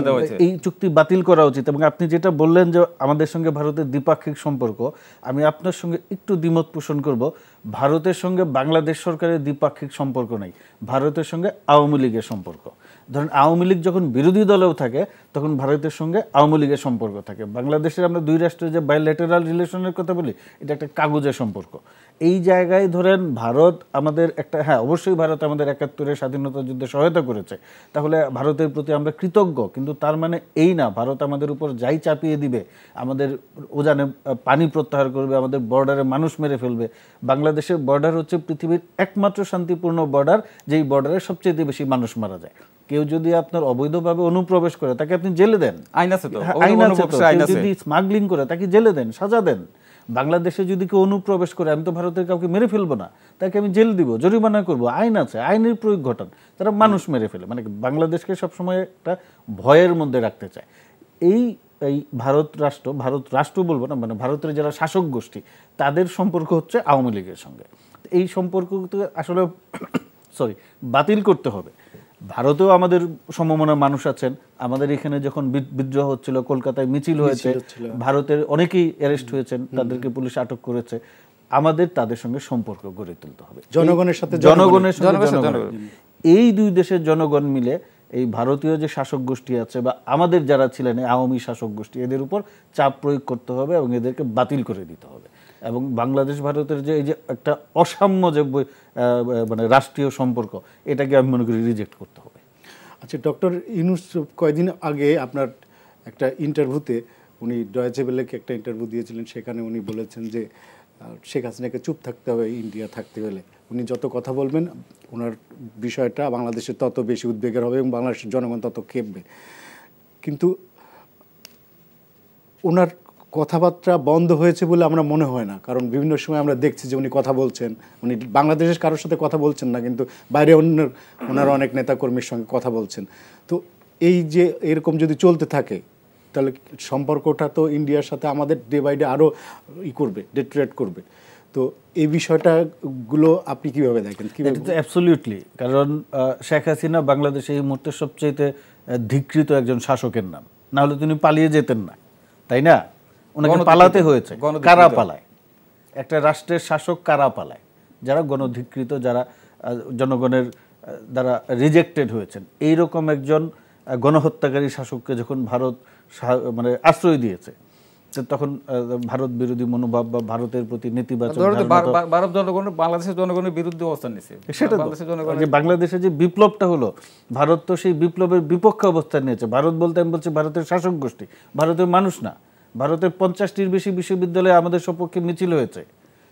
এই চুক্তি বাতিল করা উচিত এবং আপনি যেটা বললেন যে আমাদের সঙ্গে ভারতের দ্বিপাক্ষিক সম্পর্ক আমি আপনার সঙ্গে একটু দ্বিমত পোষণ করব ভারতের সঙ্গে বাংলাদেশ সরকারের দ্বিপাক্ষিক সম্পর্ক নাই ভারতের সঙ্গে আওয়ামী লীগের সম্পর্ক ধরেন আওয়ামী লীগ যখন বিরোধী দলেও থাকে তখন ভারতের সঙ্গে আওয়ামী লীগের সম্পর্ক থাকে বাংলাদেশের আমরা দুই রাষ্ট্রের যে বাইলেটারাল রিলেশনের কথা বলি এটা একটা কাগজের সম্পর্ক এই জায়গায় ধরেন ভারত আমাদের একটা হ্যাঁ অবশ্যই ভারত আমাদের একাত্তরের স্বাধীনতা যুদ্ধে সহায়তা করেছে তাহলে ভারতের প্রতি আমরা কৃতজ্ঞ কিন্তু তার মানে এই না ভারত আমাদের উপর যাই চাপিয়ে দিবে আমাদের ওজানে পানি প্রত্যাহার করবে আমাদের বর্ডারে মানুষ মেরে ফেলবে বাংলাদেশের বর্ডার হচ্ছে পৃথিবীর একমাত্র শান্তিপূর্ণ বর্ডার যেই বর্ডারে সবচেয়ে বেশি মানুষ মারা যায় কেউ যদি আপনার অবৈধভাবে অনুপ্রবেশ করে তাকে আপনি জেলে দেন আইন আছে তো হ্যাঁ, আইন আছে তো যদি স্মাগলিং করে তাকে জেলে দেন সাজা দেন বাংলাদেশে যদি কেউ অনুপ্রবেশ করে আমি তো ভারতের কাউকে মেরে ফেলবো না তাকে আমি জেল দিব জরিমানা করব আইন আছে আইনের প্রয়োগ ঘটান তারা মানুষ মেরে ফেলে মানে বাংলাদেশকে সবসময় একটা ভয়ের মধ্যে রাখতে চায় এই এই ভারত রাষ্ট্র ভারত রাষ্ট্র বলবো না মানে ভারতের যারা শাসক গোষ্ঠী তাদের সম্পর্ক হচ্ছে আওয়ামী লীগের সঙ্গে এই সম্পর্ক আসলে সরি বাতিল করতে হবে ভারতেও আমাদের সমমনার মানুষ আছেন আমাদের এখানে যখন বিদ্রোহ হচ্ছিল কলকাতায় মিছিল হয়েছে ভারতের অনেকেই অ্যারেস্ট হয়েছেন তাদেরকে পুলিশ আটক করেছে আমাদের তাদের সঙ্গে সম্পর্ক গড়ে তুলতে হবে জনগণের সাথে জনগণের সঙ্গে এই দুই দেশের জনগণ মিলে এই ভারতীয় যে শাসক গোষ্ঠী আছে বা আমাদের যারা ছিলেন আওয়ামী শাসক গোষ্ঠী এদের উপর চাপ প্রয়োগ করতে হবে এবং এদেরকে বাতিল করে দিতে হবে এবং বাংলাদেশ ভারতের যে এই যে একটা অসাম্য যে মানে রাষ্ট্রীয় সম্পর্ক এটাকে আমি মনে করি রিজেক্ট করতে হবে আচ্ছা ডক্টর ইউনুস কয়েকদিন আগে আপনার একটা ইন্টারভিউতে উনি ডয়েচেবেলেকে একটা ইন্টারভিউ দিয়েছিলেন সেখানে উনি বলেছেন যে শেখ হাসিনাকে চুপ থাকতে হবে ইন্ডিয়া থাকতে গেলে উনি যত কথা বলবেন ওনার বিষয়টা বাংলাদেশের তত বেশি উদ্বেগের হবে এবং বাংলাদেশের জনগণ তত খেপবে কিন্তু ওনার কথাবার্তা বন্ধ হয়েছে বলে আমরা মনে হয় না কারণ বিভিন্ন সময় আমরা দেখছি যে উনি কথা বলছেন উনি বাংলাদেশের কারোর সাথে কথা বলছেন না কিন্তু বাইরে অন্য ওনার অনেক নেতাকর্মীর সঙ্গে কথা বলছেন তো এই যে এরকম যদি চলতে থাকে তাহলে সম্পর্কটা তো ইন্ডিয়ার সাথে আমাদের ডে বাই ডে আরও ই করবে ডেট্রেট করবে তো এই বিষয়টাগুলো আপনি কীভাবে দেখেন অ্যাবসলিউটলি কারণ শেখ হাসিনা বাংলাদেশে এই মুহূর্তে সবচেয়ে ধিকৃত একজন শাসকের নাম না হলে তিনি পালিয়ে যেতেন না তাই না ওনাকে পালাতে হয়েছে কারা পালায় একটা রাষ্ট্রের শাসক কারা পালায় যারা গণধিকৃত যারা জনগণের দ্বারা রিজেক্টেড হয়েছেন এই একজন গণহত্যাকারী শাসককে যখন ভারত মানে আশ্রয় দিয়েছে তখন ভারত বিরোধী মনোভাব বা ভারতের প্রতি নেতিবাচক ভারত জনগণ বাংলাদেশের জনগণের বিরুদ্ধে অবস্থান নিয়েছে সেটা বাংলাদেশে যে বিপ্লবটা হলো ভারত তো সেই বিপ্লবের বিপক্ষে অবস্থান নিয়েছে ভারত বলতে আমি বলছি ভারতের শাসক গোষ্ঠী ভারতের মানুষ না ভারতের পঞ্চাশটির বেশি বিশ্ববিদ্যালয়ে আমাদের সপক্ষে মিছিল হয়েছে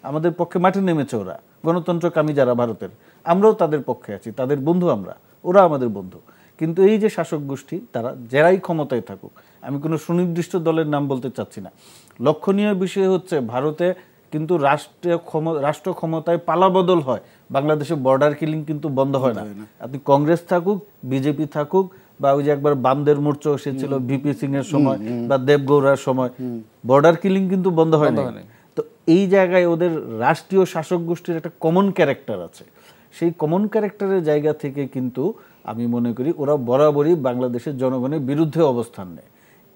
আমাদের পক্ষে মাঠে নেমেছে ওরা গণতন্ত্রকামী যারা ভারতের আমরাও তাদের পক্ষে আছি তাদের বন্ধু আমরা ওরা আমাদের বন্ধু কিন্তু এই যে শাসক গোষ্ঠী তারা যারাই ক্ষমতায় থাকুক আমি কোনো সুনির্দিষ্ট দলের নাম বলতে চাচ্ছি না লক্ষণীয় বিষয় হচ্ছে ভারতে কিন্তু রাষ্ট্রীয় ক্ষমতা রাষ্ট্র ক্ষমতায় পালাবদল হয় বাংলাদেশে বর্ডার কিলিং কিন্তু বন্ধ হয় না আপনি কংগ্রেস থাকুক বিজেপি থাকুক বা ওই যে একবার বামদের মোর্চা এসেছিল ভিপি সিং এর সময় বা দেবগৌড়ার সময় বর্ডার কিলিং কিন্তু বন্ধ হয় না তো এই জায়গায় ওদের রাষ্ট্রীয় শাসক গোষ্ঠীর একটা কমন ক্যারেক্টার আছে সেই কমন ক্যারেক্টারের জায়গা থেকে কিন্তু আমি মনে করি ওরা বরাবরই বাংলাদেশের জনগণের বিরুদ্ধে অবস্থান নেয়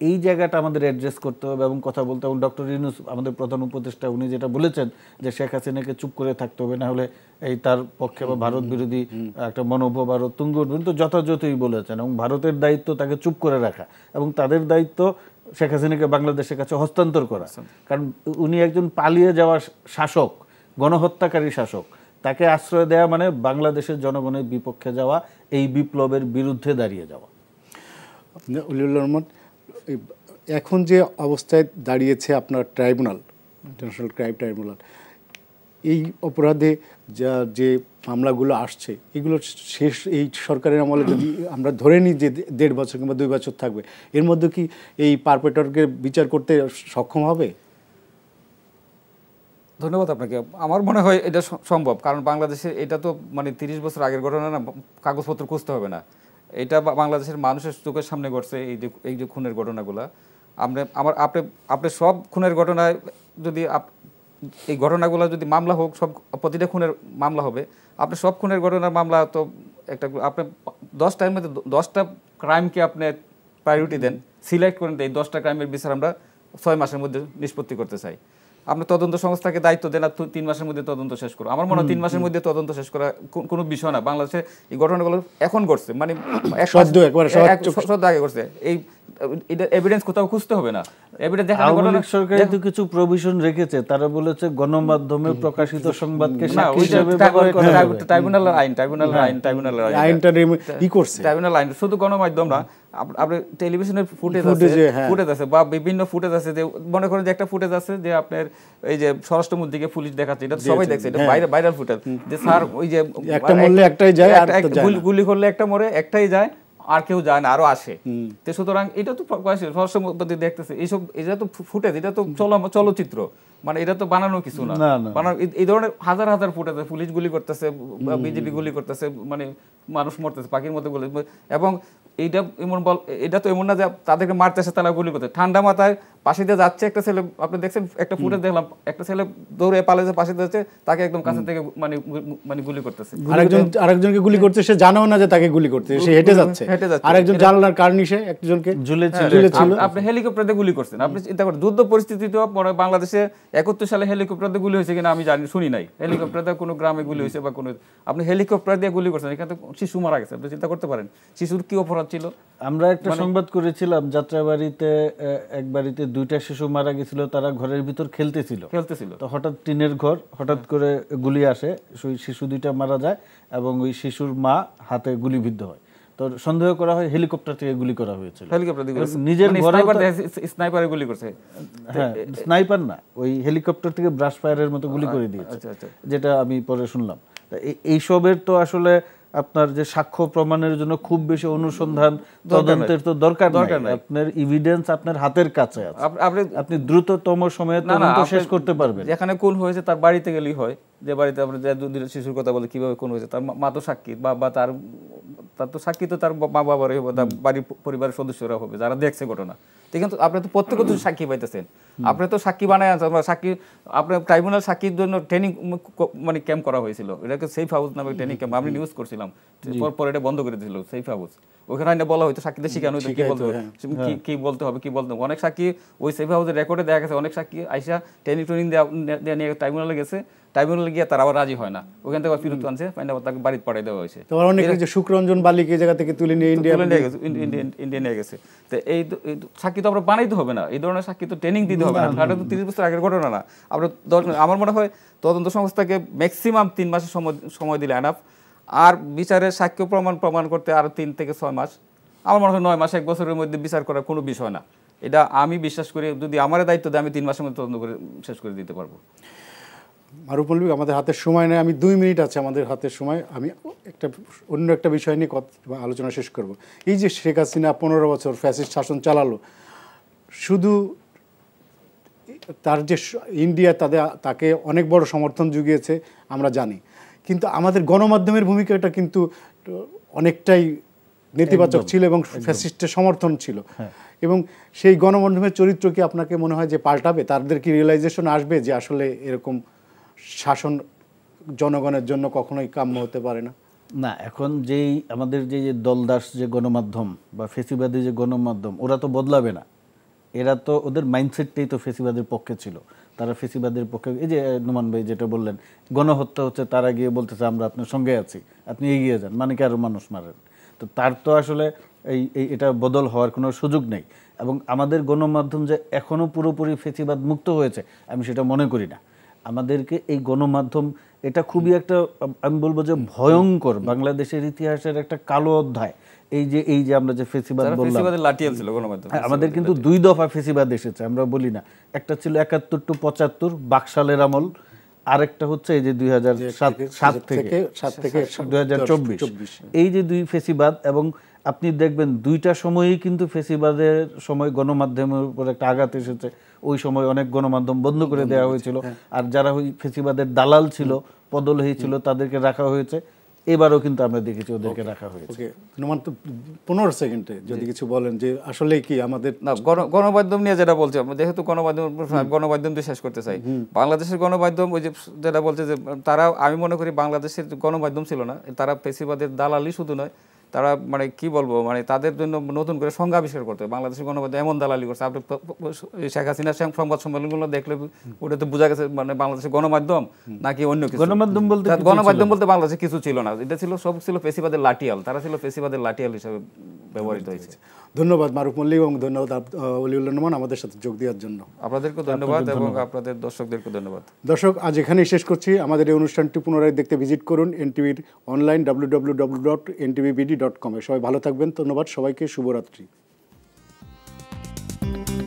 এই জায়গাটা আমাদের অ্যাড্রেস করতে হবে এবং কথা বলতে হবে ডক্টর ইউনুস আমাদের প্রধান উপদেষ্টা উনি যেটা বলেছেন যে শেখ হাসিনাকে চুপ করে থাকতে হবে না হলে এই তার পক্ষে বা ভারত বিরোধী একটা মনোভাব আর তুঙ্গ উঠবেন তো যথাযথই বলেছেন এবং ভারতের দায়িত্ব তাকে চুপ করে রাখা এবং তাদের দায়িত্ব শেখ হাসিনাকে বাংলাদেশের কাছে হস্তান্তর করা কারণ উনি একজন পালিয়ে যাওয়া শাসক গণহত্যাকারী শাসক তাকে আশ্রয় দেয়া মানে বাংলাদেশের জনগণের বিপক্ষে যাওয়া এই বিপ্লবের বিরুদ্ধে দাঁড়িয়ে যাওয়া উলিউল রহমান এখন যে অবস্থায় দাঁড়িয়েছে আপনার ট্রাইব্যুনাল ইন্টারন্যাশনাল ক্রাইম ট্রাইব্যুনাল এই অপরাধে যা যে মামলাগুলো আসছে এগুলো শেষ এই সরকারের আমলে যদি আমরা ধরে নিই যে দেড় বছর কিংবা দুই বছর থাকবে এর মধ্যে কি এই পারপেটরকে বিচার করতে সক্ষম হবে ধন্যবাদ আপনাকে আমার মনে হয় এটা সম্ভব কারণ বাংলাদেশে এটা তো মানে তিরিশ বছর আগের ঘটনা না কাগজপত্র খুঁজতে হবে না এটা বাংলাদেশের মানুষের চোখের সামনে ঘটছে এই যে এই যে খুনের ঘটনাগুলো আমরা আমার আপনি আপনি সব খুনের ঘটনায় যদি এই ঘটনাগুলো যদি মামলা হোক সব প্রতিটা খুনের মামলা হবে আপনি সব খুনের ঘটনার মামলা তো একটা আপনি দশটার মধ্যে দশটা ক্রাইমকে আপনি প্রায়োরিটি দেন সিলেক্ট করেন এই দশটা ক্রাইমের বিচার আমরা ছয় মাসের মধ্যে নিষ্পত্তি করতে চাই আপনার তদন্ত সংস্থাকে দায়িত্ব দেন তিন মাসের মধ্যে তদন্ত শেষ করো আমার মনে হয় তিন মাসের মধ্যে তদন্ত শেষ করা কোনো বিষয় না বাংলাদেশে এই ঘটনাগুলো এখন ঘটছে মানে আগে করছে এই খুঁজতে হবে না সরকার কিছু প্রভিশন রেখেছে তারা বলেছে গণমাধ্যমে প্রকাশিত সংবাদকে আইন ট্রাইব্যুনাল আইন ট্রাইব্যুনাল করছে ট্রাইব্যুনাল আইন শুধু গণমাধ্যম না টেলিভিশনের ফুটেজ আছে ফুটেজ হ্যাঁ। আছে বা বিভিন্ন ফুটেজ আছে যে মনে করেন যে একটা ফুটেজ আছে যে আপনার এই যে পুলিশ দেখাচ্ছে এটা সবাই দেখছে এটা বাইরে ভাইরাল ফুটেজ যে স্যার ওই যে একটা মরলে একটাই যায় আর গুলি করলে একটা মরে একটাই যায় আর কেউ যায় না আরো আসে তো সুতরাং এটা তো স্বরাষ্ট্রমন্ত্রী দেখতেছে এইসব এটা তো ফুটেজ এটা তো চলচ্চিত্র মানে এটা তো বানানো কিছু না বানানো এই ধরনের হাজার হাজার ফুট আছে পুলিশ গুলি করতেছে বিজেপি গুলি করতেছে মানে মানুষ মরতেছে পাখির মতো গুলি এবং এইটা এমন বল এটা তো এমন না যে তাদেরকে মারতেছে তারা গুলি করতে ঠান্ডা মাথায় পাশে দিয়ে যাচ্ছে একটা ছেলে আপনি দেখছেন একটা ফুটেজ দেখলাম একটা ছেলে দৌড়ে পালে যে পাশে যাচ্ছে তাকে একদম কাছে থেকে মানে মানে গুলি করতেছে আরেকজন মানে আরেকজনকে গুলি করছে সে জানেও না যে তাকে গুলি করতে সে হ্যাঁ, হেঁটে যাচ্ছে আরেকজন জানলার কার্নিশে একজনকে ঝুলে হ্যাঁ, ছিল আপনি হেলিকপ্টারে গুলি করছেন আপনি চিন্তা করেন যুদ্ধ পরিস্থিতিতেও পরে বাংলাদেশে 71 সালে হেলিকপ্টারে গুলি হয়েছে কিনা আমি জানি শুনি নাই হেলিকপ্টারে কোনো গ্রামে গুলি হয়েছে বা কোনো আপনি হেলিকপ্টার দিয়ে গুলি করছেন এখানে তো শিশু মারা গেছে আপনি চিন্তা করতে পারেন শিশুর কি অপরাধ ছিল আমরা একটা মানে- সংবাদ করেছিলাম যাত্রাবাড়িতে এক বাড়িতে দুইটা শিশু মারা গেছিল তারা ঘরের ভিতর খেলতেছিল খেলতেছিল তো হঠাৎ টিনের ঘর হঠাৎ হ্যাঁ। করে গুলি আসে ওই শিশু দুইটা মারা যায় এবং ওই শিশুর মা হাতে গুলিবিদ্ধ হয় তো সন্দেহ করা হয় হেলিকপ্টার থেকে গুলি করা হয়েছিল হেলিকপ্টার থেকে নিজের স্নাইপারে মানে গুলি করছে হ্যাঁ স্নাইপার না ওই হেলিকপ্টার থেকে ব্রাশ ফায়ারের মতো গুলি করে দিয়েছে আচ্ছা, আচ্ছা। যেটা আমি পরে শুনলাম এইসবের তো আসলে আপনার যে সাক্ষ্য প্রমাণের জন্য খুব বেশি অনুসন্ধান তদন্তের তো দরকার দরকার নাই আপনার এভিডেন্স আপনার হাতের কাছে আছে আপনি দ্রুততম সময়ে তদন্ত শেষ করতে পারবেন এখানে কোন হয়েছে তার বাড়িতে গেলেই হয় যে বাড়িতে আপনি দুদিন শিশুর কথা বলে কীভাবে কোন হয়েছে তার মা তো সাক্ষী বা বা তার তার তো সাক্ষী তো তার মা বাবারই হবে তার বাড়ির পরিবারের সদস্যরা হবে যারা দেখছে ঘটনা কিন্তু আপনি তো প্রত্যেক তো সাক্ষী পাইতেছেন আপনি তো সাক্ষী বানায় আছেন সাক্ষী আপনার ট্রাইব্যুনাল সাক্ষীর জন্য ট্রেনিং মানে ক্যাম্প করা হয়েছিল এটাকে সেফ হাউস নামে ট্রেনিং ক্যাম্প আমি নিউজ করছিলাম পর এটা বন্ধ করে দিল সেফ হাউস ওখানে বলা হয়তো সাক্ষীদের শিখানো হতো হ্যাঁ, কি বলতে হ্যাঁ। কি বলতে হবে কি বলতে হবে অনেক সাক্ষী ওই সেফ হাউসের রেকর্ডে দেখা গেছে অনেক সাক্ষী আইসা ট্রেনিং ট্রেনিং দেওয়া নিয়ে ট্রাইব্যুনালে গেছে ট্রাইব্যুনালে গিয়ে তার আবার রাজি হয় না ওখান থেকে ফিরত আনছে ফাইন মানে তাকে বাড়ি পাঠিয়ে দেওয়া হয়েছে তোমার অনেক যে বালিকে জায়গা থেকে তুলে নিয়ে ইন্ডিয়া নিয়ে গেছে ইন্ডিয়া নিয়ে গেছে তো এই সাক্ষী তো আমরা বানাইতে হবে না এই ধরনের সাক্ষী তো ট্রেনিং দিতে হবে না এটা তো তিরিশ বছর আগের ঘটনা না আমরা আমার মনে হয় তদন্ত সংস্থাকে ম্যাক্সিমাম তিন মাসের সময় সময় দিলে এনাফ আর বিচারের সাক্ষ্য প্রমাণ প্রমাণ করতে আরও তিন থেকে ছয় মাস আমার মনে হয় নয় মাস এক বছরের মধ্যে বিচার করার কোনো বিষয় না এটা আমি বিশ্বাস করি যদি আমার দায়িত্ব দেয় আমি তিন মাসের মধ্যে তদন্ত করে শেষ করে দিতে পারবো আরও আমাদের হাতে সময় নেই আমি দুই মিনিট আছে আমাদের হাতে সময় আমি একটা অন্য একটা বিষয় নিয়ে আলোচনা শেষ করব এই যে শেখ হাসিনা পনেরো বছর ফ্যাসিস্ট শাসন চালালো শুধু তার যে ইন্ডিয়া তাদের তাকে অনেক বড় সমর্থন জুগিয়েছে আমরা জানি কিন্তু আমাদের গণমাধ্যমের ভূমিকাটা কিন্তু অনেকটাই নেতিবাচক ছিল এবং ফ্যাসিস্টের সমর্থন ছিল হ্যাঁ। এবং সেই গণমাধ্যমের চরিত্র কি আপনাকে মনে হয় যে পাল্টাবে তাদের কি রিয়েলাইজেশন আসবে যে আসলে এরকম শাসন জনগণের জন্য কখনোই কাম্য হতে পারে না না এখন যেই আমাদের যে দলদাস যে গণমাধ্যম বা ফেসিবাদী যে গণমাধ্যম ওরা তো বদলাবে না এরা তো ওদের মাইন্ডসেটটাই তো ফেসিবাদের পক্ষে ছিল তারা ফেসিবাদের পক্ষে এই যে নুমান ভাই যেটা বললেন গণহত্যা হচ্ছে তারা গিয়ে বলতেছে আমরা আপনার সঙ্গে আছি আপনি এগিয়ে যান মানে কি আরও মানুষ মারেন তো তার তো আসলে এই এটা বদল হওয়ার কোনো সুযোগ নেই এবং আমাদের গণমাধ্যম যে এখনও পুরোপুরি ফেসিবাদ মুক্ত হয়েছে আমি সেটা মনে করি না আমাদেরকে এই গণমাধ্যম এটা খুবই একটা আমি বলবো যে ভয়ঙ্কর বাংলাদেশের ইতিহাসের একটা কালো অধ্যায় এই যে এই যে আমরা যে ফেসিবাদ বললাম হ্যাঁ, আমাদের কিন্তু দুই দফা ফেসিবাদ এসেছে আমরা বলি না একটা ছিল একাত্তর টু পঁচাত্তর বাকশালের আমল আরেকটা হচ্ছে এই যে দুই হাজার সাত থেকে সাত থেকে দুই হাজার চব্বিশ এই যে দুই ফেসিবাদ এবং আপনি দেখবেন দুইটা সময়ই কিন্তু ফেসিবাদের সময় গণমাধ্যমের উপর একটা আঘাত এসেছে ওই সময় অনেক গণমাধ্যম বন্ধ করে দেওয়া হয়েছিল হ্যাঁ। আর যারা ওই ফেসিবাদের দালাল ছিল পদলহী হয়েছিল তাদেরকে রাখা হয়েছে এবারও কিন্তু আমরা দেখেছি ওদেরকে রাখা হয়েছে তো পনেরো সেকেন্ডে যদি কিছু বলেন যে আসলে কি আমাদের না গণমাধ্যম নিয়ে যেটা বলছে যেহেতু গণমাধ্যম গণমাধ্যম দিয়ে শেষ করতে চাই বাংলাদেশের গণমাধ্যম ওই যে যেটা বলছে যে তারা আমি মনে করি বাংলাদেশের গণমাধ্যম ছিল না তারা ফেসিবাদের দালালই শুধু নয় তারা মানে কি বলবো মানে তাদের জন্য নতুন করে সংজ্ঞা আবিষ্কার করতে হবে বাংলাদেশের গণমাধ্যম এমন দালালি করছে আপনি শেখ হাসিনা সংবাদ সম্মেলনগুলো দেখলে ওটা তো বোঝা গেছে মানে বাংলাদেশের গণমাধ্যম নাকি অন্য কিছু গণমাধ্যম বলতে গণমাধ্যম বলতে বাংলাদেশে কিছু ছিল না এটা ছিল সব ছিল পেশিবাদের লাঠিয়াল তারা ছিল পেশিবাদের লাঠিয়াল হিসেবে ব্যবহৃত আচ্ছা। হয়েছে ধন্যবাদ মারুফ মল্লিক এবং ধন্যবাদ অলিউল্লাহ রহমান আমাদের সাথে যোগ দেওয়ার জন্য আপনাদেরকে ধন্যবাদ এবং আপনাদের দর্শকদেরকে ধন্যবাদ দর্শক আজ এখানেই শেষ করছি আমাদের এই অনুষ্ঠানটি পুনরায় দেখতে ভিজিট করুন এনটিভির online W W W dot NTV dot কমে সবাই ভালো থাকবেন ধন্যবাদ সবাইকে শুভরাত্রি